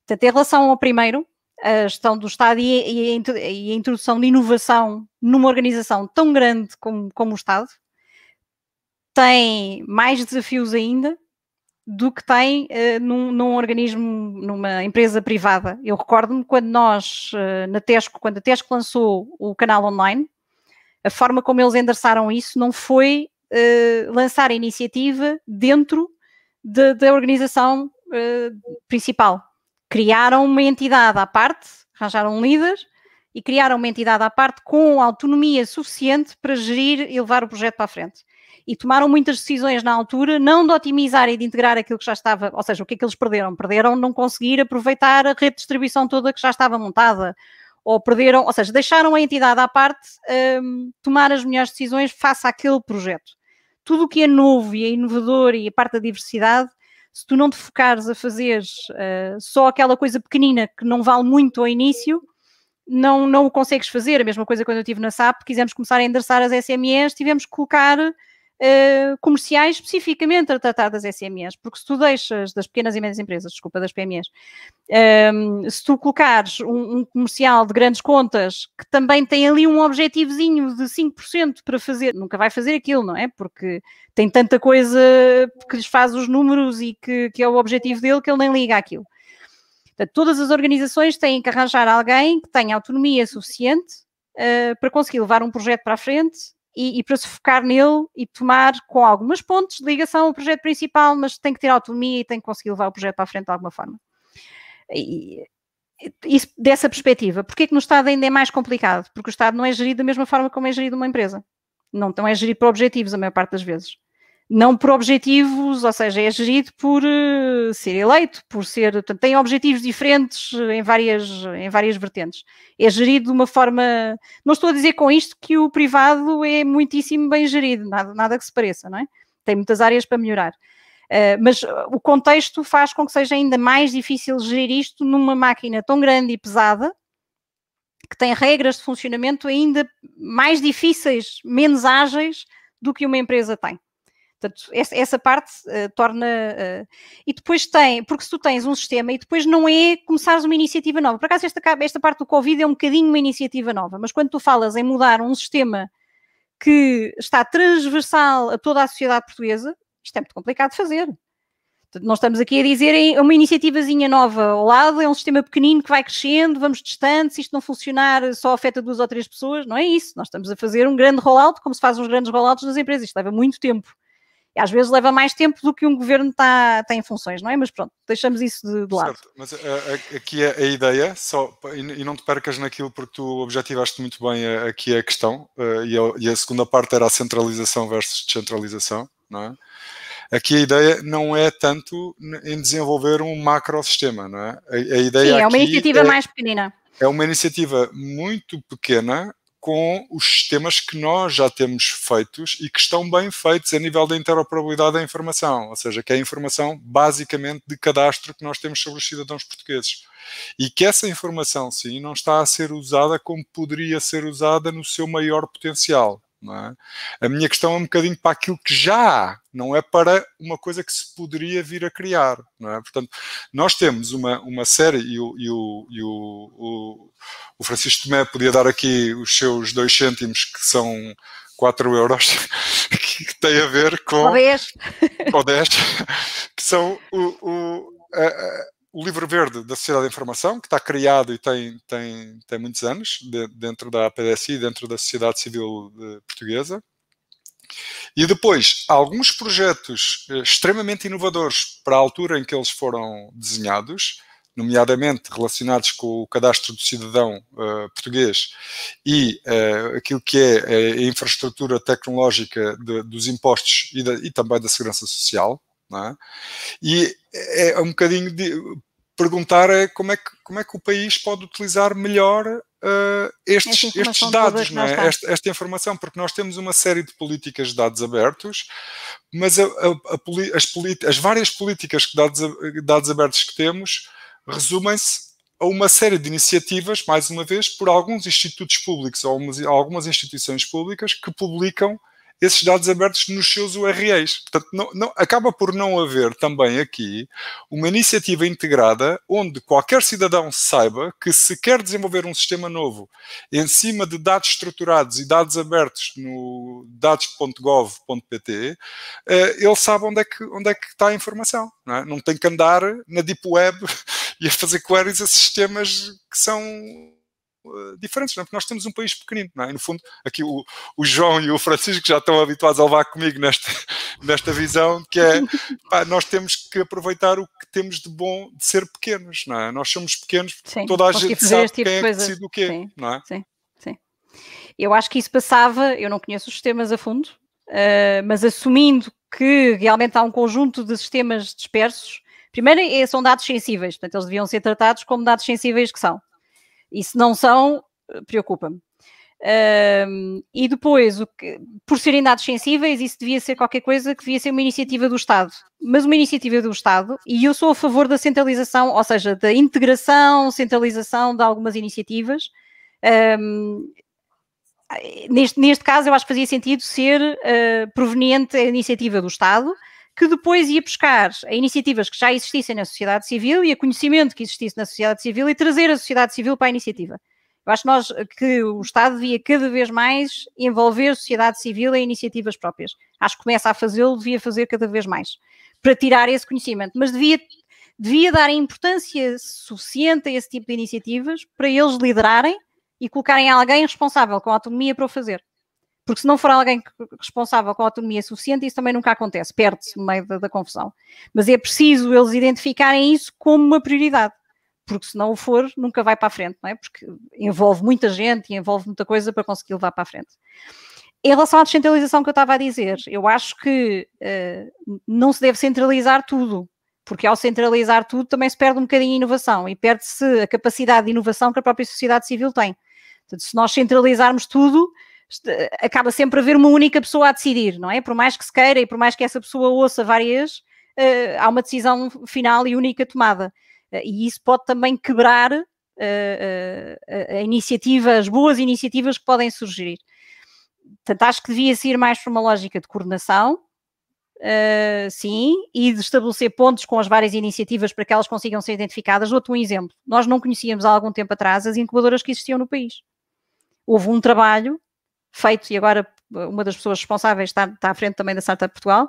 Portanto, em relação ao primeiro, a gestão do Estado e, a introdução de inovação numa organização tão grande como, como o Estado, tem mais desafios ainda do que tem uh, num, num, organismo, numa empresa privada. Eu recordo-me quando nós, uh, na Tesco, quando a Tesco lançou o canal online, a forma como eles endereçaram isso não foi uh, lançar a iniciativa dentro de, da organização uh, principal. Criaram uma entidade à parte, arranjaram um líder e criaram uma entidade à parte com autonomia suficiente para gerir e levar o projeto para a frente. E tomaram muitas decisões na altura, não de otimizar e de integrar aquilo que já estava, ou seja, o que é que eles perderam? Perderam não conseguir aproveitar a rede de distribuição toda que já estava montada, ou perderam, ou seja, deixaram a entidade à parte um, tomar as melhores decisões face àquele projeto. Tudo o que é novo e é inovador e a parte da diversidade, se tu não te focares a fazer uh, só aquela coisa pequenina que não vale muito ao início, não, não o consegues fazer. A mesma coisa quando eu estive na SAP, quisemos começar a endereçar as SMEs, tivemos que colocar eh, comerciais especificamente a tratar das SMEs, porque se tu deixas das pequenas e médias empresas, desculpa, das PMEs, um, ehm, se tu colocares um, um, comercial de grandes contas que também tem ali um objetivozinho de 5% para fazer, nunca vai fazer aquilo, não é? Porque tem tanta coisa que lhes faz os números e que, que é o objetivo dele que ele nem liga aquilo. Portanto, todas as organizações têm que arranjar alguém que tenha autonomia suficiente uh, para conseguir levar um projeto para a frente e, e, para se focar nele e tomar com algumas pontes ligação o projeto principal, mas tem que ter autonomia e tem que conseguir levar o projeto para a frente de alguma forma. E, isso dessa perspectiva. Porquê que no Estado ainda é mais complicado? Porque o Estado não é gerido da mesma forma como é gerido uma empresa. Não, não é gerido por objetivos a maior parte das vezes não por objetivos, ou seja, é gerido por uh, ser eleito, por ser, portanto, tem objetivos diferentes eh, em várias, em várias vertentes. É gerido de uma forma, não estou a dizer com isto que o privado é muitíssimo bem gerido, nada, nada que se pareça, não é? Tem muitas áreas para melhorar. Uh, mas o contexto faz com que seja ainda mais difícil gerir isto numa máquina tão grande e pesada, que tem regras de funcionamento ainda mais difíceis, menos ágeis do que uma empresa tem. Portanto, essa, essa parte uh, torna. Uh, e depois tem, porque se tu tens um sistema e depois não é começares uma iniciativa nova. Por acaso, esta, esta parte do Covid é um bocadinho uma iniciativa nova, mas quando tu falas em mudar um sistema que está transversal a toda a sociedade portuguesa, isto é muito complicado de fazer. Não estamos aqui a dizer é uma iniciativazinha nova ao lado, é um sistema pequenino que vai crescendo, vamos distante, se isto não funcionar só afeta duas ou três pessoas, não é isso. Nós estamos a fazer um grande rollout, como se faz uns grandes rollouts nas empresas, isto leva muito tempo. E às vezes leva mais tempo do que um governo está, tem tá em funções, não é? Mas pronto, deixamos isso de, de lado. Certo, mas eh, eh, aqui a, é a, ideia, só, e, não te percas naquilo porque tu objetivaste muito bem eh, aqui a questão, e, e a, segunda parte era a centralização versus descentralização, não é? Aqui a ideia não é tanto em desenvolver um macro sistema, não é? A, ideia Sim, é uma iniciativa é, mais pequenina. É uma iniciativa muito pequena com os sistemas que nós já temos feitos e que estão bem feitos a nível da interoperabilidade da informação, ou seja, que é a informação basicamente de cadastro que nós temos sobre os cidadãos portugueses. E que essa informação, sim, não está a ser usada como poderia ser usada no seu maior potencial. É? A minha questão é um bocadinho para aquilo que já há, não é para uma coisa que se poderia vir a criar. É? Portanto, nós temos uma, uma série, e, o, e, o, e o, o, Francisco Tomé podia dar aqui os seus dois cêntimos, que são 4 euros, que tem a ver com. Ou 10. Ou 10, que são o. A, a, o livro verde da Sociedade da Informação, que está criado e tem, tem, tem muitos anos de, dentro da APDSI, dentro da sociedade civil eh, portuguesa. E depois, alguns projetos eh, extremamente inovadores para a altura em que eles foram desenhados, nomeadamente relacionados com o cadastro do cidadão uh, português e uh, aquilo que é, é a infraestrutura tecnológica de, dos impostos e, da, e, também da segurança social. É? E é, é um bocadinho de, perguntar é como é que, como é que o país pode utilizar melhor uh, estes, estes dados, é não é? Esta, esta, informação, porque nós temos uma série de políticas de dados abertos, mas a, a, a, as, as, várias políticas de dados, dados abertos que temos resumem-se a uma série de iniciativas, mais uma vez, por alguns institutos públicos ou algumas instituições públicas que publicam esses dados abertos nos seus URLs. Portanto, não, não, acaba por não haver também aqui uma iniciativa integrada onde qualquer cidadão saiba que se quer desenvolver um sistema novo em cima de dados estruturados e dados abertos no dados.gov.pt, eh, ele sabe onde é que, onde é que está a informação. Não, é? não tem que andar na Deep Web e a fazer queries a sistemas que são eh, diferentes, não é? porque nós temos um país pequenino, não é? E no fundo, aqui o, o João e o Francisco já estão habituados a levar comigo nesta, nesta visão, que é, pá, nós temos que aproveitar o que temos de bom de ser pequenos, não é? Nós somos pequenos porque sim, toda a gente sabe este tipo quem é o quê, sim, não é? Sim, sim. Eu acho que isso passava, eu não conheço os sistemas a fundo, uh, mas assumindo que realmente há um conjunto de sistemas dispersos, Primeiro, eh, são dados sensíveis, portanto, eles deviam ser tratados como dados sensíveis que são. E se não são, eh, preocupa-me. Um, e depois, que, por serem dados sensíveis, isso devia ser qualquer coisa que devia ser uma iniciativa do Estado. Mas uma iniciativa do Estado, e eu sou a favor da centralização, ou seja, da integração, centralização de algumas iniciativas. Um, eh, neste, neste caso, eu acho que fazia sentido ser uh, proveniente a iniciativa do Estado que depois ia buscar a iniciativas que já existissem na sociedade civil e a conhecimento que existisse na sociedade civil e trazer a sociedade civil para a iniciativa. Eu acho que, nós, que o Estado devia cada vez mais envolver a sociedade civil em iniciativas próprias. Acho que começa a fazê-lo, devia fazer cada vez mais, para tirar esse conhecimento. Mas devia, devia dar importância suficiente a esse tipo de iniciativas para eles liderarem e colocarem alguém responsável com autonomia para o fazer. Porque se não for alguém responsável com autonomia suficiente, isso também nunca acontece, perde-se no meio da, da confusão. Mas é preciso eles identificarem isso como uma prioridade porque se não o for, nunca vai para a frente, não é? Porque envolve muita gente e envolve muita coisa para conseguir levar para a frente. Em relação à descentralização que eu estava a dizer, eu acho que uh, não se deve centralizar tudo, porque ao centralizar tudo também se perde um bocadinho a inovação e perde-se a capacidade de inovação que a própria sociedade civil tem. Portanto, se nós centralizarmos tudo, eh, acaba sempre a haver uma única pessoa a decidir, não é? Por mais que se queira e por mais que essa pessoa ouça várias, uh, há uma decisão final e única tomada. Uh, e isso pode também quebrar uh, a iniciativa, as boas iniciativas que podem surgir. Portanto, acho que devia ser mais por uma lógica de coordenação, sim, e de estabelecer pontos com as várias iniciativas para que elas consigam ser identificadas. Outro um exemplo: nós não conhecíamos há algum tempo atrás as incubadoras que existiam no país. Houve um trabalho feito, e agora eh, uma das pessoas responsáveis está, está à frente também da Startup Portugal,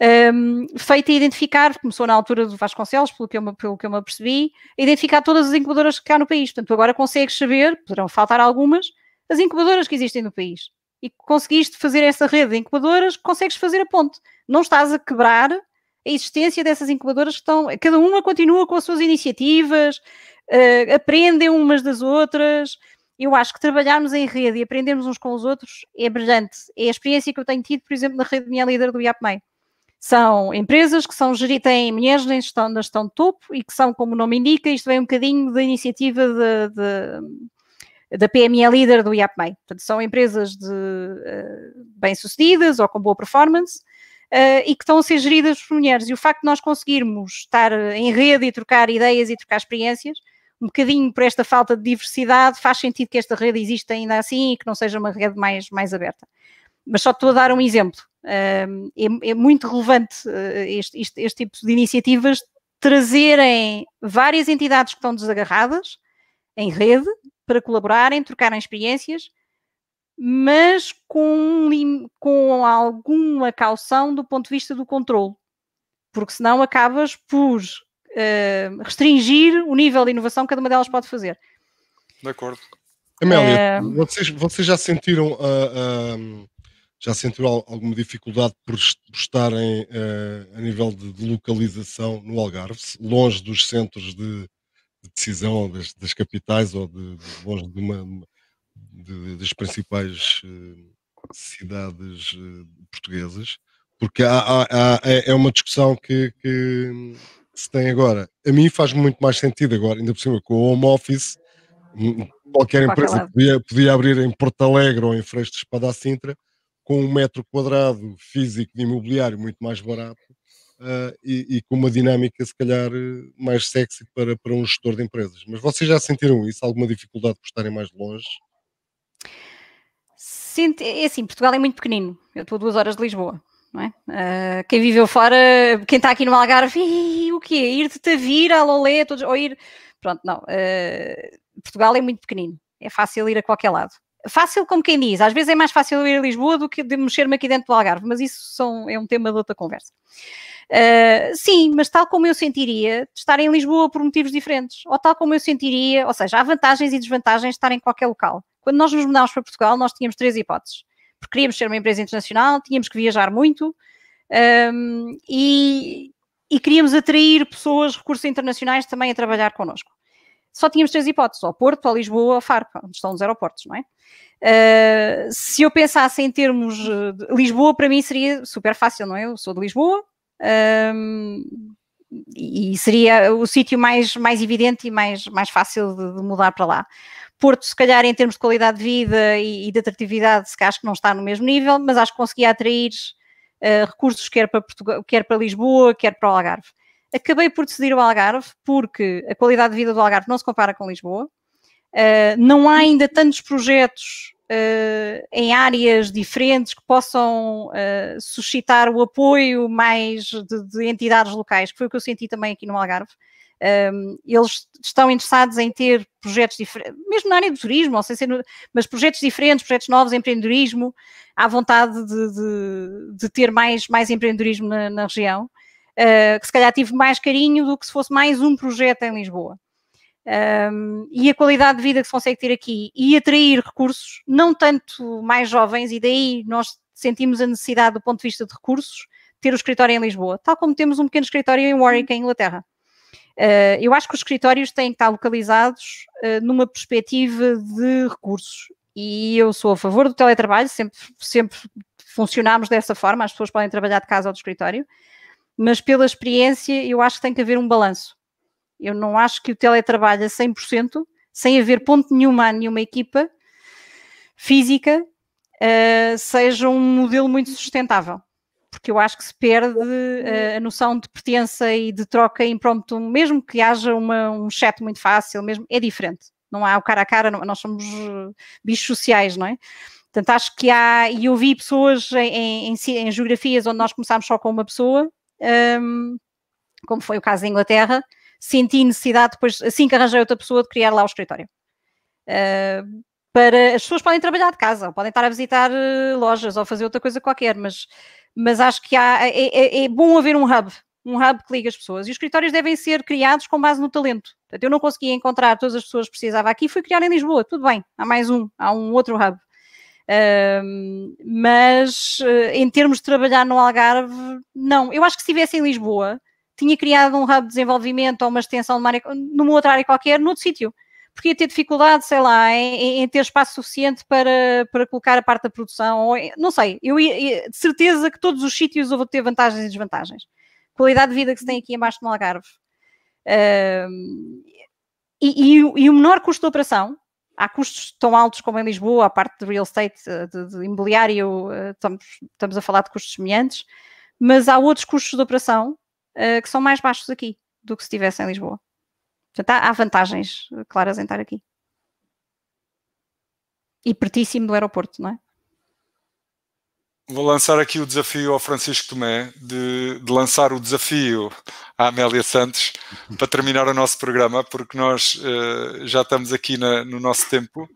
um, ehm, feito a identificar, começou na altura do Vasconcelos, pelo que, eu, pelo que eu me apercebi, a identificar todas as incubadoras que há no país. Portanto, agora consegues saber, poderão faltar algumas, as incubadoras que existem no país. E conseguiste fazer essa rede de incubadoras, consegues fazer a ponte. Não estás a quebrar a existência dessas incubadoras que estão. Cada uma continua com as suas iniciativas, uh, aprendem umas das outras eu acho que trabalharmos em rede e aprendermos uns com os outros é brilhante. É a experiência que eu tenho tido, por exemplo, na rede minha líder do IAPMEI. São empresas que são têm mulheres na gestão, na gestão de topo e que são, como o nome indica, isto vem um bocadinho da iniciativa de, de da PME líder do IAPMEI. Portanto, são empresas de, uh, bem-sucedidas ou com boa performance uh, e que estão a ser geridas por mulheres. E o facto de nós conseguirmos estar eh, em rede e trocar ideias e trocar experiências um bocadinho por esta falta de diversidade, faz sentido que esta rede exista ainda assim e que não seja uma rede mais, mais aberta. Mas só estou a dar um exemplo. É, é muito relevante eh, este, este, este tipo de iniciativas trazerem várias entidades que estão desagarradas em rede para colaborarem, trocarem experiências, mas com, com alguma caução do ponto de vista do controle, porque senão acabas por eh, restringir o nível de inovação que cada uma delas pode fazer. De acordo. Amélia, uh, vocês, vocês, já sentiram uh, já sentiram alguma dificuldade por, estarem eh, a nível de, localização no Algarve, longe dos centros de, de decisão das, das, capitais ou de, de longe de uma, das principais cidades portuguesas? Porque há, há, há, é, é uma discussão que, que se tem agora. A mim faz muito mais sentido agora, ainda por cima, com o home office, qualquer empresa podia, podia, abrir em Porto Alegre ou em Freixo de Espada à Sintra, com um metro quadrado físico de imobiliário muito mais barato uh, e, e, com uma dinâmica, se calhar, mais sexy para, para um gestor de empresas. Mas vocês já sentiram isso? Alguma dificuldade por estarem mais longe? Sinto, é, é assim, Portugal é muito pequenino. Eu estou a duas horas de Lisboa. É? Uh, quem viveu fora, quem está aqui no Algarve, o quê? Ir de Tavira, a Lolé, todos, ou ir. Pronto, não. Uh, Portugal é muito pequenino, é fácil ir a qualquer lado. Fácil, como quem diz, às vezes é mais fácil ir a Lisboa do que de mexer-me aqui dentro do Algarve, mas isso são, é um tema de outra conversa. Uh, sim, mas tal como eu sentiria de estar em Lisboa por motivos diferentes, ou tal como eu sentiria, ou seja, há vantagens e desvantagens de estar em qualquer local. Quando nós nos mudámos para Portugal, nós tínhamos três hipóteses porque queríamos ser uma empresa internacional, tínhamos que viajar muito um, e, e queríamos atrair pessoas, recursos internacionais também a trabalhar connosco só tínhamos três hipóteses, ao Porto, a Lisboa, a Faro, onde estão os aeroportos, não é? Uh, se eu pensasse em termos de Lisboa, para mim seria super fácil, não é? Eu sou de Lisboa um, e seria o sítio mais, mais evidente e mais, mais fácil de, de mudar para lá. Porto, se calhar, em termos de qualidade de vida e, e de atratividade, se calhar acho que não está no mesmo nível, mas acho que conseguia atrair uh, recursos quer para, Portugal, quer para Lisboa, quer para o Algarve. Acabei por decidir o Algarve porque a qualidade de vida do Algarve não se compara com Lisboa. Uh, não há ainda tantos projetos uh, em áreas diferentes que possam uh, suscitar o apoio mais de, de, entidades locais, que foi o que eu senti também aqui no Algarve um, eles estão interessados em ter projetos diferentes, mesmo na área do turismo, ou sem ser, no, mas projetos diferentes, projetos novos, empreendedorismo, há vontade de, de, de ter mais, mais empreendedorismo na, na região, uh, que se calhar tive mais carinho do que se fosse mais um projeto em Lisboa. Um, e a qualidade de vida que se consegue ter aqui e atrair recursos, não tanto mais jovens, e daí nós sentimos a necessidade, do ponto de vista de recursos, ter o escritório em Lisboa, tal como temos um pequeno escritório em Warwick, em Inglaterra. Eh, eu acho que os escritórios têm que estar localizados eh, numa perspectiva de recursos. E eu sou a favor do teletrabalho, sempre, sempre funcionámos dessa forma, as pessoas podem trabalhar de casa ou de escritório, mas pela experiência eu acho que tem que haver um balanço. Eu não acho que o teletrabalho a 100%, sem haver ponto nenhum a nenhuma equipa física, eh, seja um modelo muito sustentável porque eu acho que se perde uh, a noção de pertença e de troca impromptu, mesmo que haja uma, um chat muito fácil, mesmo é diferente. Não há o cara a cara, não, nós somos eh, bichos sociais, não é? Portanto, acho que há, e eu vi pessoas em, em, em geografias onde nós começámos só com uma pessoa, um, ehm, como foi o caso da Inglaterra, senti necessidade depois, assim que arranjei outra pessoa, de criar lá o escritório. Uh, para as pessoas podem trabalhar de casa, ou podem estar a visitar eh, lojas ou fazer outra coisa qualquer, mas, mas acho que há, é, é, é, é, bom haver um hub, um hub que liga as pessoas. E os escritórios devem ser criados com base no talento. Portanto, eu não conseguia encontrar todas as pessoas que precisava aqui, fui criar em Lisboa, tudo bem, há mais um, há um outro hub. Um, mas eh, em termos de trabalhar no Algarve, não. Eu acho que se estivesse em Lisboa, tinha criado um hub de desenvolvimento ou uma extensão de uma área, numa outra área qualquer, noutro sítio porque ia ter dificuldade, sei lá, em, em, ter espaço suficiente para, para colocar a parte da produção, ou, não sei, eu ia, de certeza que todos os sítios eu vou ter vantagens e desvantagens. Qualidade de vida que se tem aqui embaixo no Malgarve. Uh, e, e, e, o menor custo de operação, há custos tão altos como em Lisboa, a parte de real estate, eh, de, de imobiliário, eh, estamos, estamos a falar de custos semelhantes, mas há outros custos de operação uh, que são mais baixos aqui do que se estivesse em Lisboa. Portanto, tá, há, vantagens claras em estar aqui. E pertíssimo do aeroporto, não é? Vou lançar aqui o desafio ao Francisco Tomé de, de, lançar o desafio à Amélia Santos para terminar o nosso programa, porque nós uh, já estamos aqui na, no nosso tempo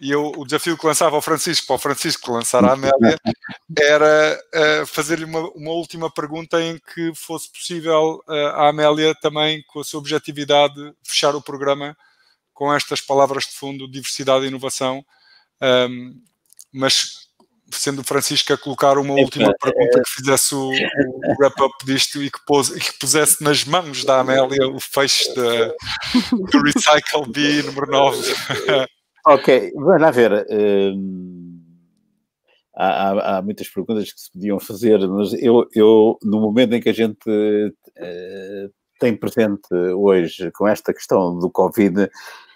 e eu, o desafio que lançava ao Francisco, para o Francisco lançar a Amélia, era uh, fazer-lhe uma, uma, última pergunta em que fosse possível uh, a Amélia também, com a sua objetividade, fechar o programa com estas palavras de fundo, diversidade e inovação, um, mas sendo o Francisco a colocar uma última é pergunta que fizesse o, o wrap-up disto e que, pôs, e que pusesse nas mãos da Amélia o fecho do Recycle Bee número 9. Ok, vamos lá ver. Hum, há, há, há, muitas perguntas que se podiam fazer, mas eu, eu no momento em que a gente uh, tem presente hoje com esta questão do Covid,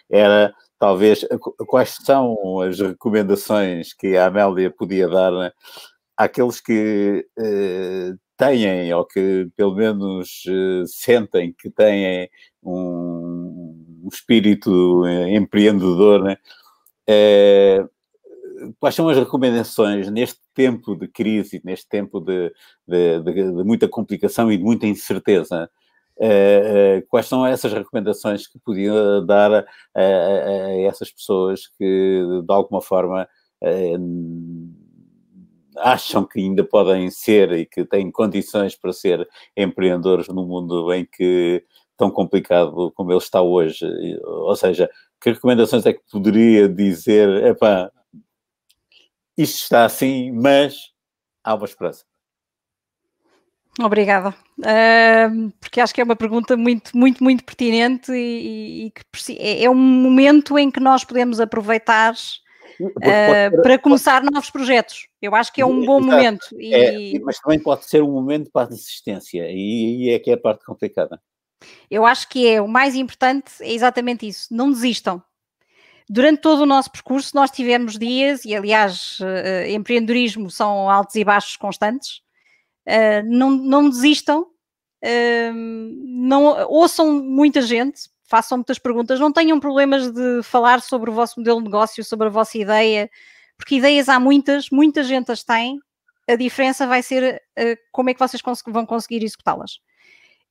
era talvez eh, quais são as recomendações que a Amélia podia dar àqueles que uh, têm, ou que pelo menos uh, sentem que têm um, um espírito empreendedor, né? É, quais são as recomendações neste tempo de crise, neste tempo de, de, de, de muita complicação e de muita incerteza? É, é quais são essas recomendações que podia dar a, a, a essas pessoas que, de alguma forma, é, acham que ainda podem ser e que têm condições para ser empreendedores no mundo em que tão complicado como ele está hoje? Ou seja, que recomendações é que poderia dizer, epá, isto está assim, mas há uma esperança? Obrigada, uh, porque acho que é uma pergunta muito, muito, muito pertinente e, e, que é, é um momento em que nós podemos aproveitar Uh, para começar pode... novos projetos. Eu acho que é um bom Exato. momento. E... É, mas também pode ser um momento para a desistência, e, e é que é a parte complicada. Eu acho que é o mais importante é exatamente isso. Não desistam. Durante todo o nosso percurso, nós tivemos dias, e aliás, uh, empreendedorismo são altos e baixos constantes. Uh, não, não desistam, uh, não, ouçam muita gente, façam muitas perguntas, não tenham problemas de falar sobre o vosso modelo de negócio, sobre a vossa ideia, porque ideias há muitas, muita gente as tem, a diferença vai ser como é que vocês vão conseguir executá-las.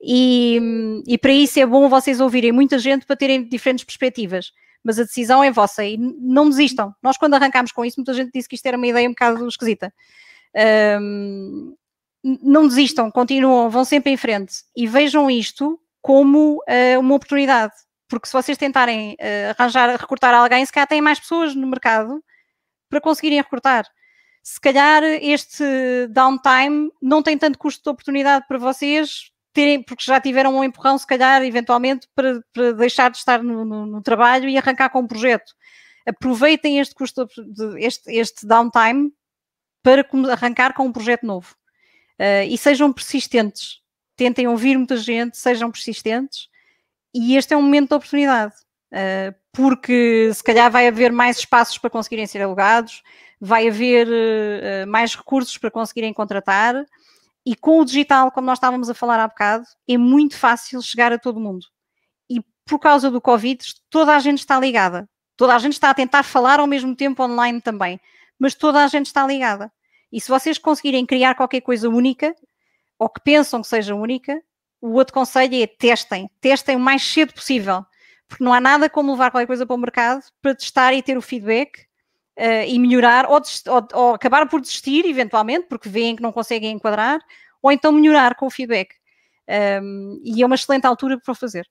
E, e para isso é bom vocês ouvirem muita gente para terem diferentes perspectivas mas a decisão é vossa e não desistam. Nós, quando arrancámos com isso, muita gente disse que isto era uma ideia um bocado esquisita. Um, não desistam, continuam, vão sempre em frente e vejam isto como uh, uma oportunidade, porque se vocês tentarem uh, arranjar, recrutar alguém, se calhar têm mais pessoas no mercado para conseguirem recrutar. Se calhar este downtime não tem tanto custo de oportunidade para vocês, terem, porque já tiveram um empurrão, se calhar, eventualmente, para, para deixar de estar no, no, no, trabalho e arrancar com um projeto. Aproveitem este custo, este, este downtime para arrancar com um projeto novo. Uh, e sejam persistentes. Tentem ouvir muita gente, sejam persistentes. E este é um momento de oportunidade, uh, porque se calhar vai haver mais espaços para conseguirem ser alugados, vai haver uh, mais recursos para conseguirem contratar e com o digital, como nós estávamos a falar há bocado, é muito fácil chegar a todo mundo. E por causa do Covid, toda a gente está ligada. Toda a gente está a tentar falar ao mesmo tempo online também. Mas toda a gente está ligada. E se vocês conseguirem criar qualquer coisa única, ou que pensam que seja única, o outro conselho é testem. Testem o mais cedo possível. Porque não há nada como levar qualquer coisa para o mercado para testar e ter o feedback uh, e melhorar, ou, ou, ou, acabar por desistir, eventualmente, porque veem que não conseguem enquadrar, ou então melhorar com o feedback. Um, e é uma excelente altura para o fazer.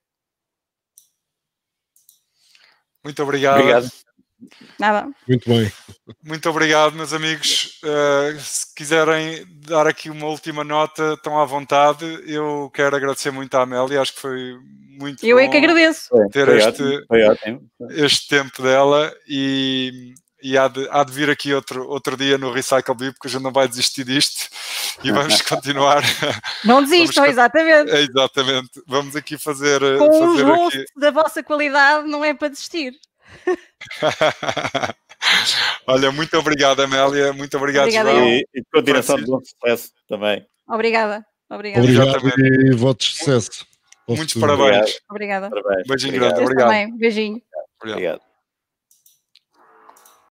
Muito obrigado. obrigado. Nada. Muito bem. Muito obrigado, meus amigos. Uh, se quiserem dar aqui uma última nota, estão à vontade. Eu quero agradecer muito à Amélia, acho que foi muito Eu é que agradeço. Ter foi este, ótimo. este tempo dela e e há de, há de, vir aqui outro, outro dia no Recycle Bee, porque a gente não vai desistir disto e vamos continuar. Não desistam, vamos, exatamente. Exatamente. Vamos aqui fazer. Eh, com fazer um aqui... da vossa qualidade, não é para desistir. Olha, muito obrigado, Amélia. Muito obrigado, Obrigada, João. E, e direção de bom sucesso também. Obrigada. Obrigada. Obrigado e votos de sucesso. Muitos parabéns. Obrigada. Beijinho grande. Obrigado. Beijinho. obrigado.